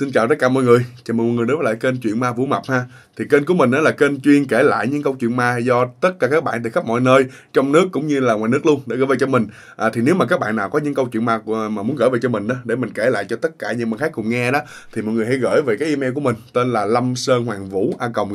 Xin chào tất cả mọi người, chào mừng mọi người đến với lại kênh Chuyện Ma Vũ Mập ha Thì kênh của mình đó là kênh chuyên kể lại những câu chuyện ma do tất cả các bạn từ khắp mọi nơi Trong nước cũng như là ngoài nước luôn để gửi về cho mình à, Thì nếu mà các bạn nào có những câu chuyện ma mà muốn gửi về cho mình đó Để mình kể lại cho tất cả những người khác cùng nghe đó Thì mọi người hãy gửi về cái email của mình tên là lâm sơn hoàng vũ a com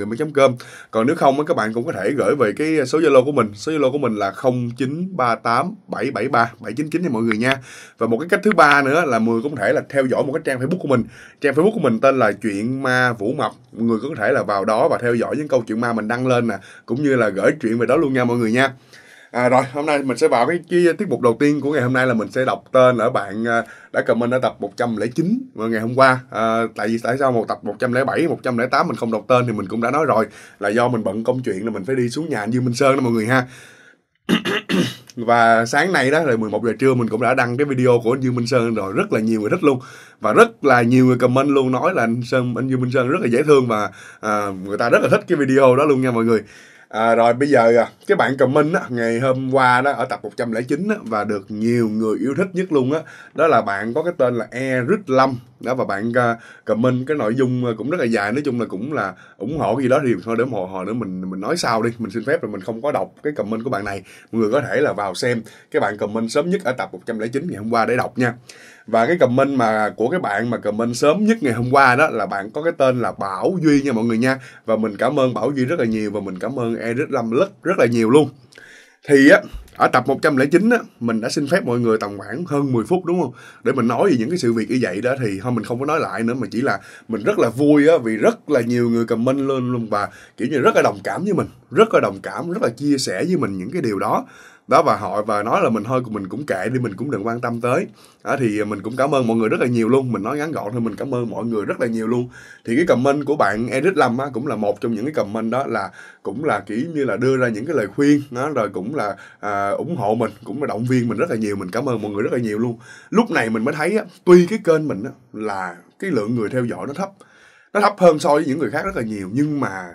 Còn nếu không các bạn cũng có thể gửi về cái số Zalo của mình Số Zalo của mình là 0938 773 799 nha mọi người nha Và một cái cách thứ ba nữa là mọi người cũng có thể là theo dõi một cái trang Facebook của mình trang trang facebook của mình tên là chuyện ma vũ mập mọi người có thể là vào đó và theo dõi những câu chuyện ma mình đăng lên nè cũng như là gửi chuyện về đó luôn nha mọi người nha À, rồi hôm nay mình sẽ vào cái, cái tiết mục đầu tiên của ngày hôm nay là mình sẽ đọc tên ở bạn à, đã comment ở tập 109 vào ngày hôm qua à, tại vì tại sao một tập 107 108 mình không đọc tên thì mình cũng đã nói rồi là do mình bận công chuyện là mình phải đi xuống nhà anh Dương Minh Sơn đó mọi người ha và sáng nay đó là 11 giờ trưa mình cũng đã đăng cái video của anh Dương Minh Sơn rồi rất là nhiều người thích luôn và rất là nhiều người comment luôn nói là anh Sơn anh Dương Minh Sơn rất là dễ thương và à, người ta rất là thích cái video đó luôn nha mọi người À, rồi bây giờ à, cái bạn comment á, ngày hôm qua đó ở tập 109 á, và được nhiều người yêu thích nhất luôn á đó, là bạn có cái tên là Eric Lâm đó và bạn uh, comment cái nội dung à, cũng rất là dài nói chung là cũng là ủng hộ gì đó thì thôi để ủng hộ hồi nữa mình mình nói sau đi mình xin phép là mình không có đọc cái comment của bạn này mọi người có thể là vào xem cái bạn comment sớm nhất ở tập 109 ngày hôm qua để đọc nha và cái comment mà của cái bạn mà comment sớm nhất ngày hôm qua đó là bạn có cái tên là Bảo Duy nha mọi người nha và mình cảm ơn Bảo Duy rất là nhiều và mình cảm ơn Eric Lâm Lất rất là nhiều luôn thì á ở tập 109 á mình đã xin phép mọi người tầm khoảng hơn 10 phút đúng không để mình nói về những cái sự việc như vậy đó thì thôi mình không có nói lại nữa mà chỉ là mình rất là vui á vì rất là nhiều người comment lên luôn và kiểu như rất là đồng cảm với mình rất là đồng cảm rất là chia sẻ với mình những cái điều đó đó và họ và nói là mình thôi mình cũng kệ đi mình cũng đừng quan tâm tới đó, thì mình cũng cảm ơn mọi người rất là nhiều luôn mình nói ngắn gọn thôi mình cảm ơn mọi người rất là nhiều luôn thì cái comment của bạn Eric Lâm á, cũng là một trong những cái comment đó là cũng là kiểu như là đưa ra những cái lời khuyên đó, rồi cũng là à, ủng hộ mình cũng là động viên mình rất là nhiều mình cảm ơn mọi người rất là nhiều luôn lúc này mình mới thấy á, tuy cái kênh mình á, là cái lượng người theo dõi nó thấp nó thấp hơn so với những người khác rất là nhiều nhưng mà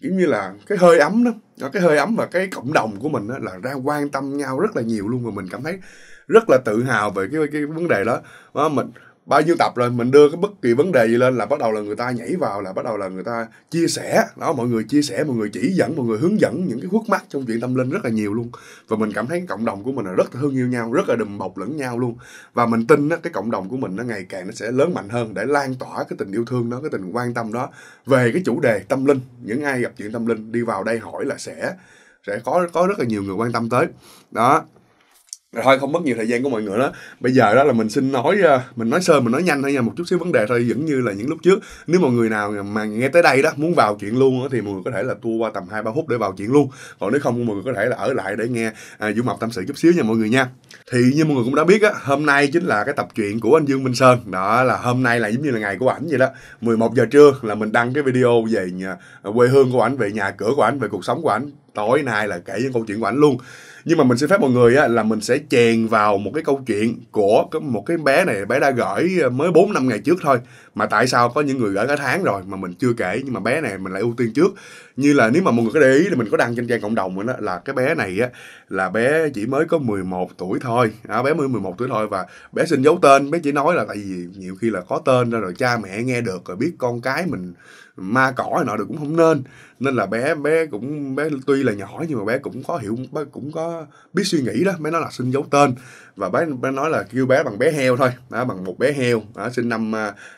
kiểu như là cái hơi ấm đó, đó cái hơi ấm và cái cộng đồng của mình đó, là ra quan tâm nhau rất là nhiều luôn và mình cảm thấy rất là tự hào về cái cái vấn đề đó, đó mình bao nhiêu tập rồi mình đưa cái bất kỳ vấn đề gì lên là bắt đầu là người ta nhảy vào là bắt đầu là người ta chia sẻ đó mọi người chia sẻ mọi người chỉ dẫn mọi người hướng dẫn những cái khuất mắt trong chuyện tâm linh rất là nhiều luôn và mình cảm thấy cái cộng đồng của mình là rất là thương yêu nhau rất là đùm bọc lẫn nhau luôn và mình tin á, cái cộng đồng của mình nó ngày càng nó sẽ lớn mạnh hơn để lan tỏa cái tình yêu thương đó cái tình quan tâm đó về cái chủ đề tâm linh những ai gặp chuyện tâm linh đi vào đây hỏi là sẽ sẽ có có rất là nhiều người quan tâm tới đó rồi thôi không mất nhiều thời gian của mọi người đó bây giờ đó là mình xin nói ờ, mình nói sơ mình nói nhanh thôi nha một chút xíu vấn đề thôi vẫn như là những lúc trước nếu mọi người nào mà nghe tới đây đó muốn vào chuyện luôn đó, thì mọi người có thể là tua qua tầm hai ba phút để vào chuyện luôn còn nếu không mọi người có thể là ở lại để nghe à, vũ mập tâm sự chút xíu nha mọi người nha thì như mọi người cũng đã biết á hôm nay chính là cái tập truyện của anh dương minh sơn đó là hôm nay là giống như là ngày của ảnh vậy đó 11 giờ trưa là mình đăng cái video về nhà, à, quê hương của ảnh về nhà cửa của ảnh về cuộc sống của ảnh tối nay là kể những câu chuyện của ảnh luôn nhưng mà mình xin phép mọi người á, là mình sẽ chèn vào một cái câu chuyện của một cái bé này bé đã gửi ờ, mới 4 năm ngày trước thôi mà tại sao có những người gửi cả tháng rồi mà mình chưa kể nhưng mà bé này mình lại ưu tiên trước như là nếu mà mọi người có để ý thì mình có đăng trên trang cộng đồng đó là cái bé này á, là bé chỉ mới có 11 tuổi thôi à, bé mới 11 tuổi thôi và bé xin giấu tên bé chỉ nói là tại vì nhiều khi là có tên ra rồi cha mẹ nghe được rồi biết con cái mình ma cỏ này nọ được cũng không nên nên là bé bé cũng bé tuy là nhỏ nhưng mà bé cũng có hiểu bé cũng có biết suy nghĩ đó bé nói là xin giấu tên và bé bé nói là kêu bé bằng bé heo thôi đó, bằng một bé heo đó, sinh năm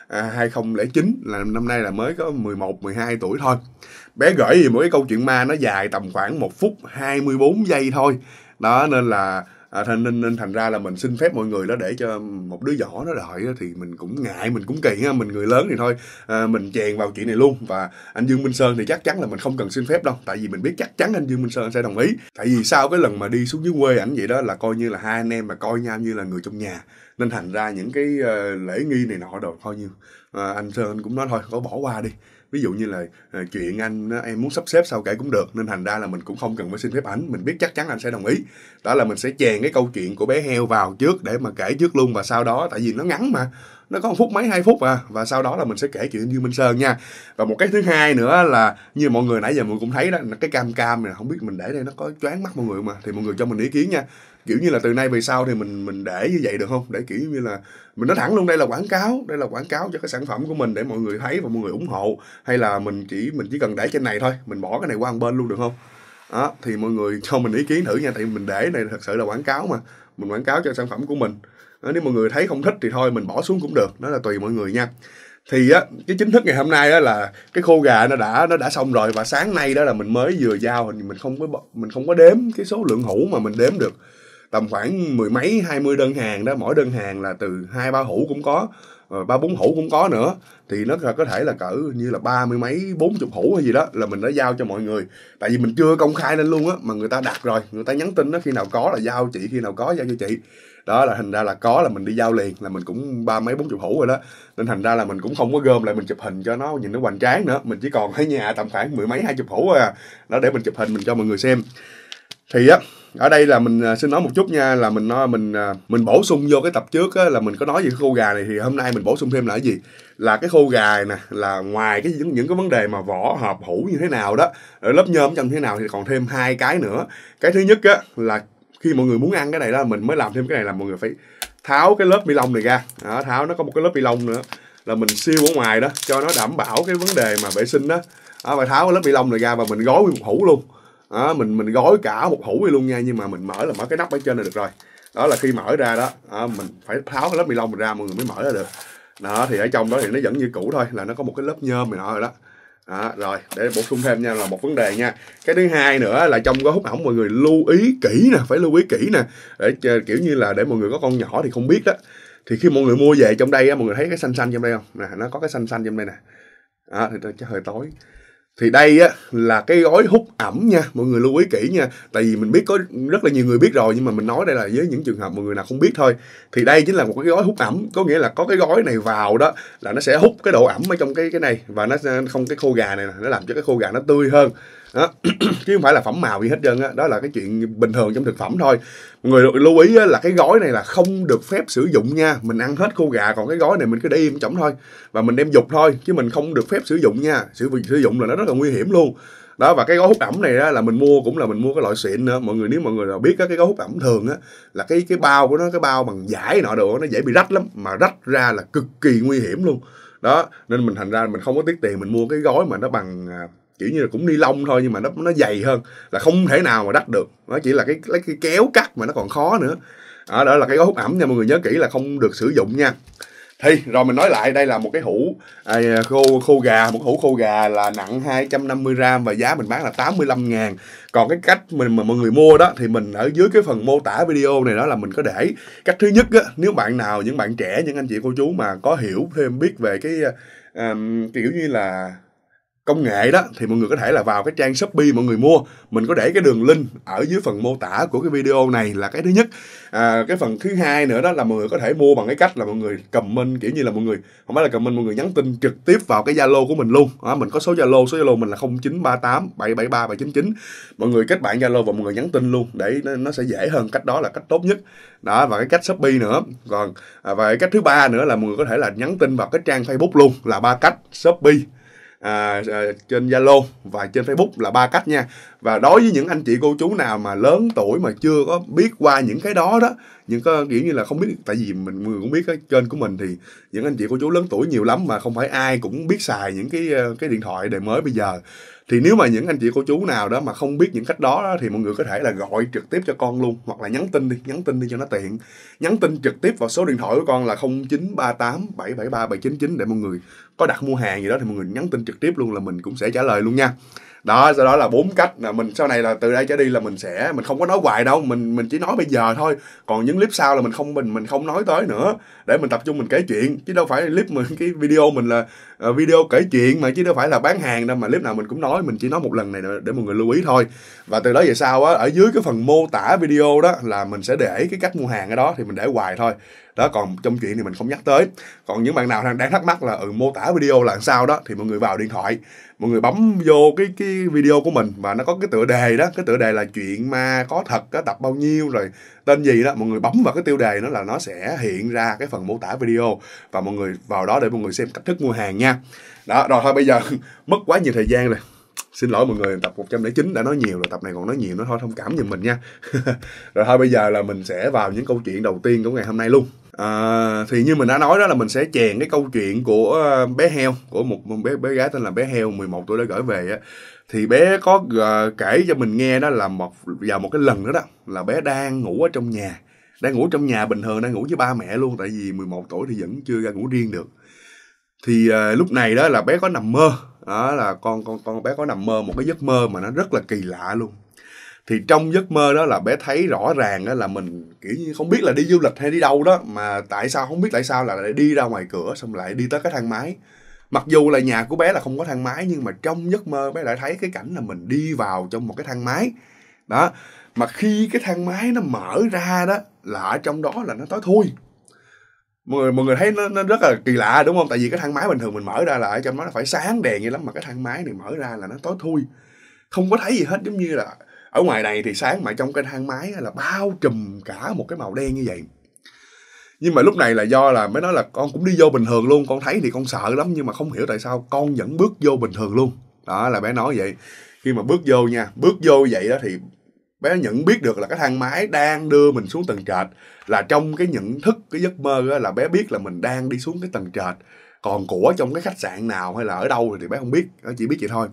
à, 2009 à, là năm nay là mới có 11 12 tuổi thôi bé gửi gì mỗi cái câu chuyện ma nó dài tầm khoảng một phút 24 giây thôi đó nên là à, nên, nên thành ra là mình xin phép mọi người đó để cho một đứa nhỏ nó đợi đó, thì mình cũng ngại mình cũng kỳ ha mình người lớn thì thôi à, mình chèn vào chuyện này luôn và anh Dương Minh Sơn thì chắc chắn là mình không cần xin phép đâu tại vì mình biết chắc chắn anh Dương Minh Sơn sẽ đồng ý tại vì sau cái lần mà đi xuống dưới quê ảnh vậy đó là coi như là hai anh em mà coi nhau như là người trong nhà nên thành ra những cái ờ, lễ nghi này nọ đồ thôi như uh, anh Sơn cũng nói thôi có bỏ qua đi ví dụ như là uh, chuyện anh ờ, em muốn sắp xếp sao kể cũng được nên thành ra là mình cũng không cần phải xin phép ảnh mình biết chắc chắn anh sẽ đồng ý đó là mình sẽ chèn cái câu chuyện của bé heo vào trước để mà kể trước luôn và sau đó tại vì nó ngắn mà nó có một phút mấy hai phút à và sau đó là mình sẽ kể chuyện Dương Minh Sơn nha và một cái thứ hai nữa là như mọi người nãy giờ mình cũng thấy đó cái cam cam này không biết mình để đây nó có choáng mắt mọi người mà thì mọi người cho mình ý kiến nha kiểu như là từ nay về sau thì mình mình để như vậy được không để kiểu như là mình nói thẳng luôn đây là quảng cáo đây là quảng cáo cho cái sản phẩm của mình để mọi người thấy và mọi người ủng hộ hay là mình chỉ mình chỉ cần để trên này thôi mình bỏ cái này qua một bên luôn được không đó thì mọi người cho mình ý kiến thử nha tại mình để này thật sự là quảng cáo mà mình quảng cáo cho sản phẩm của mình đó, nếu mọi người thấy không thích thì thôi mình bỏ xuống cũng được đó là tùy mọi người nha thì á cái chính thức ngày hôm nay á là cái khô gà nó đã nó đã xong rồi và sáng nay đó là mình mới vừa giao mình không có mình không có đếm cái số lượng hũ mà mình đếm được tầm khoảng mười mấy hai mươi đơn hàng đó mỗi đơn hàng là từ hai ba hũ cũng có ờ, ba bốn hũ cũng có nữa thì nó có thể là cỡ như là ba mươi mấy bốn chục hũ hay gì đó là mình đã giao cho mọi người tại vì mình chưa công khai lên luôn á mà người ta đặt rồi người ta nhắn tin đó khi nào có là giao chị khi nào có giao cho chị đó là thành ra là có là mình đi giao liền là mình cũng ba mấy bốn chục hũ rồi đó nên thành ra là mình cũng không có gom lại mình chụp hình cho nó nhìn nó hoành tráng nữa mình chỉ còn ở nhà tầm khoảng mười mấy hai chục hũ à đó để mình chụp hình mình cho mọi người xem thì á ở đây là mình à, xin nói một chút nha là mình nói mình à, mình bổ sung vô cái tập trước á, là mình có nói về cái khô gà này thì hôm nay mình bổ sung thêm là cái gì là cái khô gà nè là ngoài cái những, những cái vấn đề mà vỏ hộp hũ như thế nào đó ở lớp nhôm trong thế nào thì còn thêm hai cái nữa cái thứ nhất á, là khi mọi người muốn ăn cái này đó mình mới làm thêm cái này là mọi người phải tháo cái lớp ni lông này ra đó, tháo nó có một cái lớp ni lông nữa là mình siêu ở ngoài đó cho nó đảm bảo cái vấn đề mà vệ sinh đó đó, và tháo cái lớp ni lông này ra và mình gói nguyên một hũ luôn đó, mình mình gói cả một hũ đi luôn nha nhưng mà mình mở là mở cái nắp ở trên là được rồi đó là khi mở ra đó à, mình phải tháo cái lớp ni mình ra mọi người mới mở ra được đó thì ở trong đó thì nó vẫn như cũ thôi là nó có một cái lớp nhôm này nọ rồi đó đó, rồi để bổ sung thêm nha là một vấn đề nha cái thứ hai nữa là trong gói hút ẩm mọi người lưu ý kỹ nè phải lưu ý kỹ nè để kiểu như là để mọi người có con nhỏ thì không biết đó thì khi mọi người mua về trong đây á mọi người thấy cái xanh xanh trong đây không nè nó có cái xanh xanh trong đây nè à, thì chắc hơi tối thì đây á là cái gói hút ẩm nha mọi người lưu ý kỹ nha tại vì mình biết có rất là nhiều người biết rồi nhưng mà mình nói đây là với những trường hợp mọi người nào không biết thôi thì đây chính là một cái gói hút ẩm có nghĩa là có cái gói này vào đó là nó sẽ hút cái độ ẩm ở trong cái cái này và nó không cái khô gà này nó làm cho cái khô gà nó tươi hơn đó. chứ không phải là phẩm màu gì hết trơn á đó. đó là cái chuyện bình thường trong thực phẩm thôi Mọi người lưu ý là cái gói này là không được phép sử dụng nha mình ăn hết khô gà còn cái gói này mình cứ để im chổng thôi và mình đem dục thôi chứ mình không được phép sử dụng nha sử sử dụng là nó rất là nguy hiểm luôn đó và cái gói hút ẩm này á, là mình mua cũng là mình mua cái loại xịn nữa mọi người nếu mọi người nào biết á, cái gói hút ẩm thường á là cái cái bao của nó cái bao bằng vải nọ đồ nó dễ bị rách lắm mà rách ra là cực kỳ nguy hiểm luôn đó nên mình thành ra mình không có tiết tiền mình mua cái gói mà nó bằng à, kiểu như là cũng ni lông thôi nhưng mà nó nó dày hơn là không thể nào mà đắt được nó chỉ là cái lấy cái kéo cắt mà nó còn khó nữa à, đó là cái gói hút ẩm nha mọi người nhớ kỹ là không được sử dụng nha thì rồi mình nói lại đây là một cái hũ à, khô khô gà một hũ khô gà là nặng 250 gram và giá mình bán là 85 ngàn còn cái cách mình mà mọi người mua đó thì mình ở dưới cái phần mô tả video này đó là mình có để cách thứ nhất á, nếu bạn nào những bạn trẻ những anh chị cô chú mà có hiểu thêm biết về cái um, kiểu như là công nghệ đó thì mọi người có thể là vào cái trang Shopee mọi người mua mình có để cái đường link ở dưới phần mô tả của cái video này là cái thứ nhất à, cái phần thứ hai nữa đó là mọi người có thể mua bằng cái cách là mọi người comment kiểu như là mọi người không phải là comment mọi người nhắn tin trực tiếp vào cái Zalo của mình luôn à, mình có số Zalo số Zalo mình là 0938 773 799 mọi người kết bạn Zalo và mọi người nhắn tin luôn để nó, nó sẽ dễ hơn cách đó là cách tốt nhất đó và cái cách Shopee nữa còn à, và cái cách thứ ba nữa là mọi người có thể là nhắn tin vào cái trang Facebook luôn là ba cách Shopee à, à, trên Zalo và trên Facebook là ba cách nha và đối với những anh chị cô chú nào mà lớn tuổi mà chưa có biết qua những cái đó đó những có kiểu như là không biết tại vì mình người cũng biết cái kênh của mình thì những anh chị cô chú lớn tuổi nhiều lắm mà không phải ai cũng biết xài những cái ờ, cái điện thoại đời mới bây giờ thì nếu mà những anh chị cô chú nào đó mà không biết những cách đó, đó thì mọi người có thể là gọi trực tiếp cho con luôn hoặc là nhắn tin đi nhắn tin đi cho nó tiện nhắn tin trực tiếp vào số điện thoại của con là 0938 773 799 để mọi người có đặt mua hàng gì đó thì mọi người nhắn tin trực tiếp luôn là mình cũng sẽ trả lời luôn nha đó sau đó là bốn cách là mình sau này là từ đây trở đi là mình sẽ mình không có nói hoài đâu mình mình chỉ nói bây giờ thôi còn những clip sau là mình không mình mình không nói tới nữa để mình tập trung mình kể chuyện chứ đâu phải clip mình cái video mình là uh, video kể chuyện mà chứ đâu phải là bán hàng đâu mà clip nào mình cũng nói mình chỉ nói một lần này để mọi người lưu ý thôi và từ đó về sau á ở dưới cái phần mô tả video đó là mình sẽ để cái cách mua hàng ở đó thì mình để hoài thôi đó còn trong chuyện thì mình không nhắc tới còn những bạn nào đang thắc mắc là ừ mô tả video là sao đó thì mọi người vào điện thoại mọi người bấm vô cái cái video của mình và nó có cái tựa đề đó cái tựa đề là chuyện ma có thật có tập bao nhiêu rồi tên gì đó mọi người bấm vào cái tiêu đề nó là nó sẽ hiện ra cái phần mô tả video và mọi người vào đó để mọi người xem cách thức mua hàng nha đó rồi thôi bây giờ mất quá nhiều thời gian rồi xin lỗi mọi người tập 109 đã nói nhiều rồi tập này còn nói nhiều nữa thôi thông cảm giùm mình nha rồi thôi bây giờ là mình sẽ vào những câu chuyện đầu tiên của ngày hôm nay luôn à, thì như mình đã nói đó là mình sẽ chèn cái câu chuyện của ờ, bé heo của một bé bé gái tên là bé heo 11 tuổi đã gửi về á thì bé có ờ, kể cho mình nghe đó là một vào một cái lần nữa đó là bé đang ngủ ở trong nhà đang ngủ trong nhà bình thường đang ngủ với ba mẹ luôn tại vì 11 tuổi thì vẫn chưa ra ngủ riêng được thì à, lúc này đó là bé có nằm mơ đó là con con con bé có nằm mơ một cái giấc mơ mà nó rất là kỳ lạ luôn thì trong giấc mơ đó là bé thấy rõ ràng đó là mình kiểu như không biết là đi du lịch hay đi đâu đó mà tại sao không biết tại sao là lại đi ra ngoài cửa xong lại đi tới cái thang máy mặc dù là nhà của bé là không có thang máy nhưng mà trong giấc mơ bé lại thấy cái cảnh là mình đi vào trong một cái thang máy đó mà khi cái thang máy nó mở ra đó là ở trong đó là nó tối thui mọi mọi người thấy nó, nó rất là kỳ lạ đúng không tại vì cái thang máy bình thường mình mở ra là ở trong nó phải sáng đèn vậy lắm mà cái thang máy này mở ra là nó tối thui không có thấy gì hết giống như là ở ngoài này thì sáng mà trong cái thang máy là bao trùm cả một cái màu đen như vậy nhưng mà lúc này là do là mới nói là con cũng đi vô bình thường luôn con thấy thì con sợ lắm nhưng mà không hiểu tại sao con vẫn bước vô bình thường luôn đó là bé nói vậy khi mà bước vô nha bước vô vậy đó thì bé nhận biết được là cái thang máy đang đưa mình xuống tầng trệt là trong cái nhận thức cái giấc mơ đó là bé biết là mình đang đi xuống cái tầng trệt còn của trong cái khách sạn nào hay là ở đâu thì bé không biết nó chỉ biết vậy thôi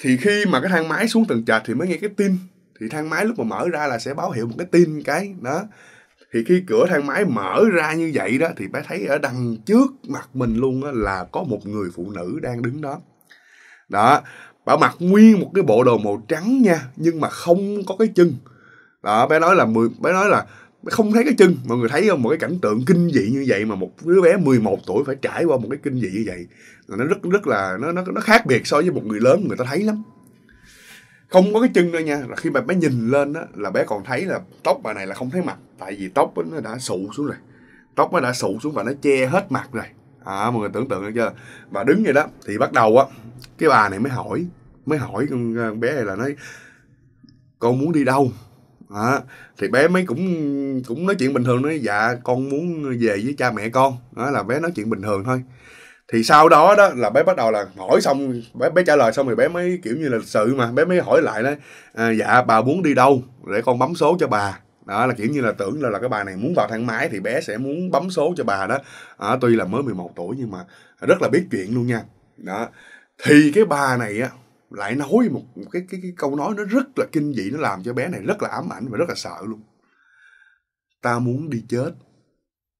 thì khi mà cái thang máy xuống tầng trệt thì mới nghe cái tin thì thang máy lúc mà mở ra là sẽ báo hiệu một cái tin cái đó thì khi cửa thang máy mở ra như vậy đó thì bé thấy ở đằng trước mặt mình luôn đó là có một người phụ nữ đang đứng đó đó bảo mặc nguyên một cái bộ đồ màu trắng nha nhưng mà không có cái chân đó bé nói là mười bé nói là không thấy cái chân mọi người thấy không một cái cảnh tượng kinh dị như vậy mà một đứa bé 11 tuổi phải trải qua một cái kinh dị như vậy nó rất rất là nó nó nó khác biệt so với một người lớn người ta thấy lắm không có cái chân đâu nha là khi mà bé nhìn lên đó là bé còn thấy là tóc bà này là không thấy mặt tại vì tóc nó đã sụ xuống rồi tóc nó đã sụ xuống và nó che hết mặt rồi à, mọi người tưởng tượng được chưa bà đứng vậy đó thì bắt đầu á cái bà này mới hỏi mới hỏi con bé này là nói con muốn đi đâu à, thì bé mới cũng cũng nói chuyện bình thường nói dạ con muốn về với cha mẹ con đó là bé nói chuyện bình thường thôi thì sau đó đó là bé bắt đầu là hỏi xong bé bé trả lời xong rồi bé mới kiểu như là sự mà bé mới hỏi lại đó à, dạ bà muốn đi đâu để con bấm số cho bà đó là kiểu như là tưởng là, là cái bà này muốn vào thang máy thì bé sẽ muốn bấm số cho bà đó à, tuy là mới 11 tuổi nhưng mà rất là biết chuyện luôn nha đó thì cái bà này á lại nói một cái cái cái câu nói nó rất là kinh dị nó làm cho bé này rất là ám ảnh và rất là sợ luôn ta muốn đi chết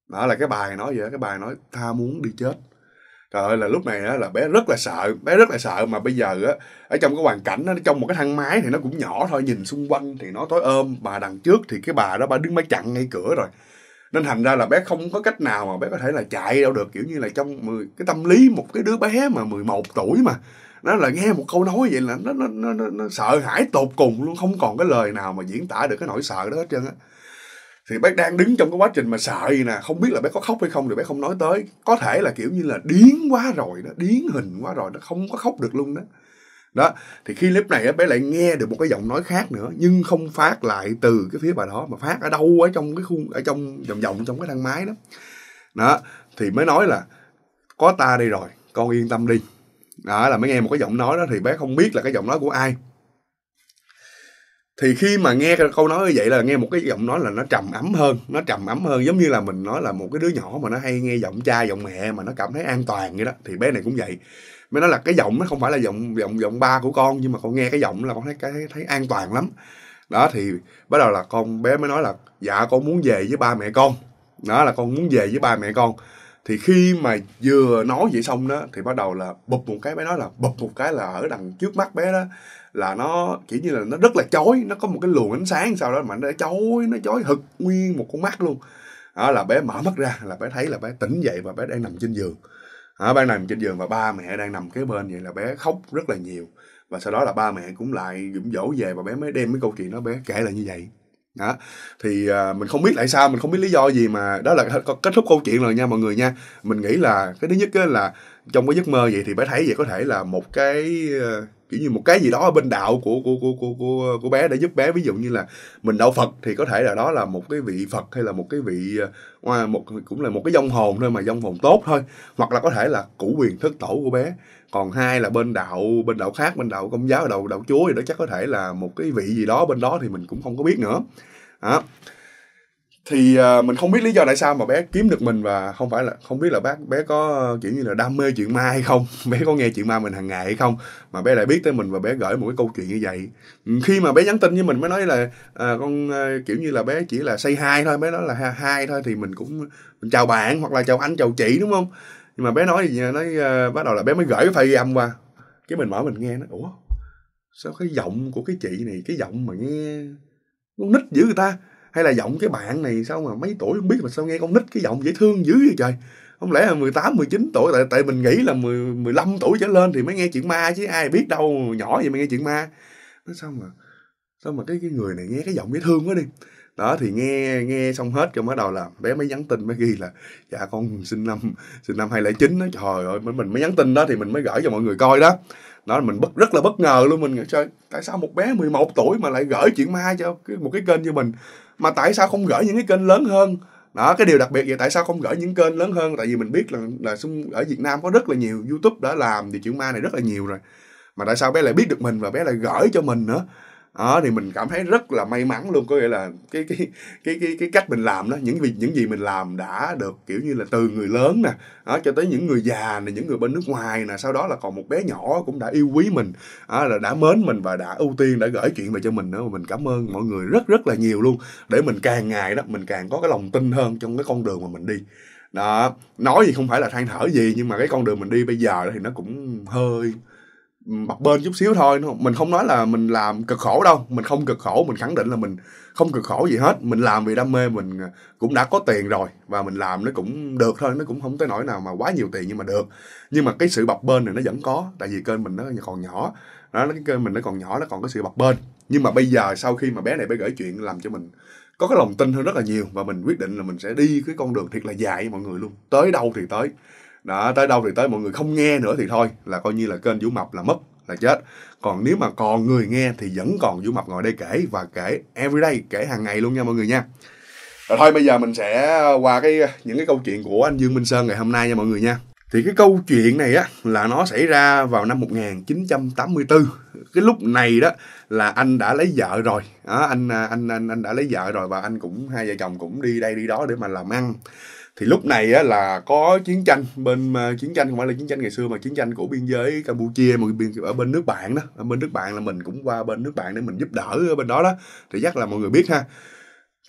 đó là cái bài nói vậy cái bài nói ta muốn đi chết trời ơi là lúc này á là bé rất là sợ bé rất là sợ mà bây giờ á ở trong cái hoàn cảnh á trong một cái thang máy thì nó cũng nhỏ thôi nhìn xung quanh thì nó tối ôm bà đằng trước thì cái bà đó bà đứng bà chặn ngay cửa rồi nên thành ra là bé không có cách nào mà bé có thể là chạy đâu được kiểu như là trong 10, cái tâm lý một cái đứa bé mà 11 tuổi mà nó là nghe một câu nói vậy là nó nó nó, nó, nó sợ hãi tột cùng luôn không còn cái lời nào mà diễn tả được cái nỗi sợ đó hết trơn á thì bác đang đứng trong cái quá trình mà sợ gì nè không biết là bác có khóc hay không thì bác không nói tới có thể là kiểu như là điến quá rồi đó điến hình quá rồi nó không có khóc được luôn đó đó thì khi clip này bé lại nghe được một cái giọng nói khác nữa nhưng không phát lại từ cái phía bà đó mà phát ở đâu ở trong cái khu ở trong vòng vòng trong cái thang máy đó đó thì mới nói là có ta đây rồi con yên tâm đi đó là mới nghe một cái giọng nói đó thì bé không biết là cái giọng nói của ai thì khi mà nghe câu nói như vậy là nghe một cái giọng nói là nó trầm ấm hơn nó trầm ấm hơn giống như là mình nói là một cái đứa nhỏ mà nó hay nghe giọng cha giọng mẹ mà nó cảm thấy an toàn vậy đó thì bé này cũng vậy mới nói là cái giọng nó không phải là giọng giọng giọng ba của con nhưng mà con nghe cái giọng là con thấy cái thấy, thấy an toàn lắm đó thì bắt đầu là con bé mới nói là dạ con muốn về với ba mẹ con đó là con muốn về với ba mẹ con thì khi mà vừa nói vậy xong đó thì bắt đầu là bụp một cái bé nói là bụp một cái là ở đằng trước mắt bé đó là nó kiểu như là nó rất là chói nó có một cái luồng ánh sáng sau đó mà nó chói nó chói hực nguyên một con mắt luôn đó là bé mở mắt ra là bé thấy là bé tỉnh dậy và bé đang nằm trên giường đó, bé nằm trên giường và ba mẹ đang nằm kế bên vậy là bé khóc rất là nhiều và sau đó là ba mẹ cũng lại dũng dỗ về và bé mới đem cái câu chuyện đó bé kể lại như vậy đó thì à, mình không biết tại sao mình không biết lý do gì mà đó là kết thúc câu chuyện rồi nha mọi người nha mình nghĩ là cái thứ nhất là trong cái giấc mơ vậy thì bé thấy vậy có thể là một cái ờ, kiểu như một cái gì đó ở bên đạo của của của của của, của bé để giúp bé ví dụ như là mình đạo Phật thì có thể là đó là một cái vị Phật hay là một cái vị ờ, một cũng là một cái dông hồn thôi mà dông hồn tốt thôi hoặc là có thể là củ quyền thất tổ của bé còn hai là bên đạo bên đạo khác bên đạo công giáo đạo đạo chúa thì đó chắc có thể là một cái vị gì đó bên đó thì mình cũng không có biết nữa đó thì uh, mình không biết lý do tại sao mà bé kiếm được mình và không phải là không biết là bác bé có kiểu như là đam mê chuyện ma hay không bé có nghe chuyện ma mình hàng ngày hay không mà bé lại biết tới mình và bé gửi một cái câu chuyện như vậy ừ, khi mà bé nhắn tin với mình mới nói là uh, con uh, kiểu như là bé chỉ là say hai thôi bé nói là hai thôi thì mình cũng mình chào bạn hoặc là chào anh chào chị đúng không nhưng mà bé nói gì nói uh, bắt đầu là bé mới gửi cái file ghi âm qua cái mình mở mình nghe nó ủa sao cái giọng của cái chị này cái giọng mà nghe con nít dữ người ta hay là giọng cái bạn này sao mà mấy tuổi không biết mà sao nghe con nít cái giọng dễ thương dữ vậy trời không lẽ là 18, 19 tuổi tại tại mình nghĩ là 10, 15 tuổi trở lên thì mới nghe chuyện ma chứ ai biết đâu nhỏ vậy mà nghe chuyện ma nó sao mà sao mà cái cái người này nghe cái giọng dễ thương quá đi đó thì nghe nghe xong hết rồi mới đầu là bé mới nhắn tin mới ghi là dạ con sinh năm sinh năm 2009 đó trời ơi mình mới nhắn tin đó thì mình mới gửi cho mọi người coi đó đó mình bất rất là bất ngờ luôn mình nghĩ trời tại sao một bé 11 tuổi mà lại gửi chuyện ma cho một cái kênh như mình mà tại sao không gửi những cái kênh lớn hơn đó cái điều đặc biệt vậy tại sao không gửi những kênh lớn hơn tại vì mình biết là là ở Việt Nam có rất là nhiều YouTube đã làm thì chuyện ma này rất là nhiều rồi mà tại sao bé lại biết được mình và bé lại gửi cho mình nữa đó ờ, thì mình cảm thấy rất là may mắn luôn có nghĩa là cái cái cái cái cái cách mình làm đó những việc những gì mình làm đã được kiểu như là từ người lớn nè đó, ờ, cho tới những người già nè những người bên nước ngoài nè sau đó là còn một bé nhỏ cũng đã yêu quý mình đó, ờ, là đã mến mình và đã ưu tiên đã gửi chuyện về cho mình nữa mình cảm ơn mọi người rất rất là nhiều luôn để mình càng ngày đó mình càng có cái lòng tin hơn trong cái con đường mà mình đi đó nói gì không phải là than thở gì nhưng mà cái con đường mình đi bây giờ thì nó cũng hơi bập bên chút xíu thôi mình không nói là mình làm cực khổ đâu mình không cực khổ mình khẳng định là mình không cực khổ gì hết mình làm vì đam mê mình à, cũng đã có tiền rồi và mình làm nó cũng được thôi nó cũng không tới nỗi nào mà quá nhiều tiền nhưng mà được nhưng mà cái sự bập bên này nó vẫn có tại vì kênh mình nó còn nhỏ đó cái kênh mình nó còn nhỏ nó còn có sự bập bên. nhưng mà bây giờ sau khi mà bé này bé gửi chuyện làm cho mình có cái lòng tin hơn rất là nhiều và mình quyết định là mình sẽ đi cái con đường thiệt là dài mọi người luôn tới đâu thì tới đó tới đâu thì tới mọi người không nghe nữa thì thôi là coi như là kênh vũ mập là mất là chết còn nếu mà còn người nghe thì vẫn còn vũ mập ngồi đây kể và kể everyday kể hàng ngày luôn nha mọi người nha rồi thôi bây giờ mình sẽ qua cái những cái câu chuyện của anh Dương Minh Sơn ngày hôm nay nha mọi người nha thì cái câu chuyện này á là nó xảy ra vào năm 1984 cái lúc này đó là anh đã lấy vợ rồi đó, anh, anh anh anh đã lấy vợ rồi và anh cũng hai vợ chồng cũng đi đây đi đó để mà làm ăn thì lúc này á, là có chiến tranh bên uh, chiến tranh không phải là chiến tranh ngày xưa mà chiến tranh của biên giới campuchia mà biên ở bên nước bạn đó ở bên nước bạn là mình cũng qua bên nước bạn để mình giúp đỡ ở bên đó đó thì chắc là mọi người biết ha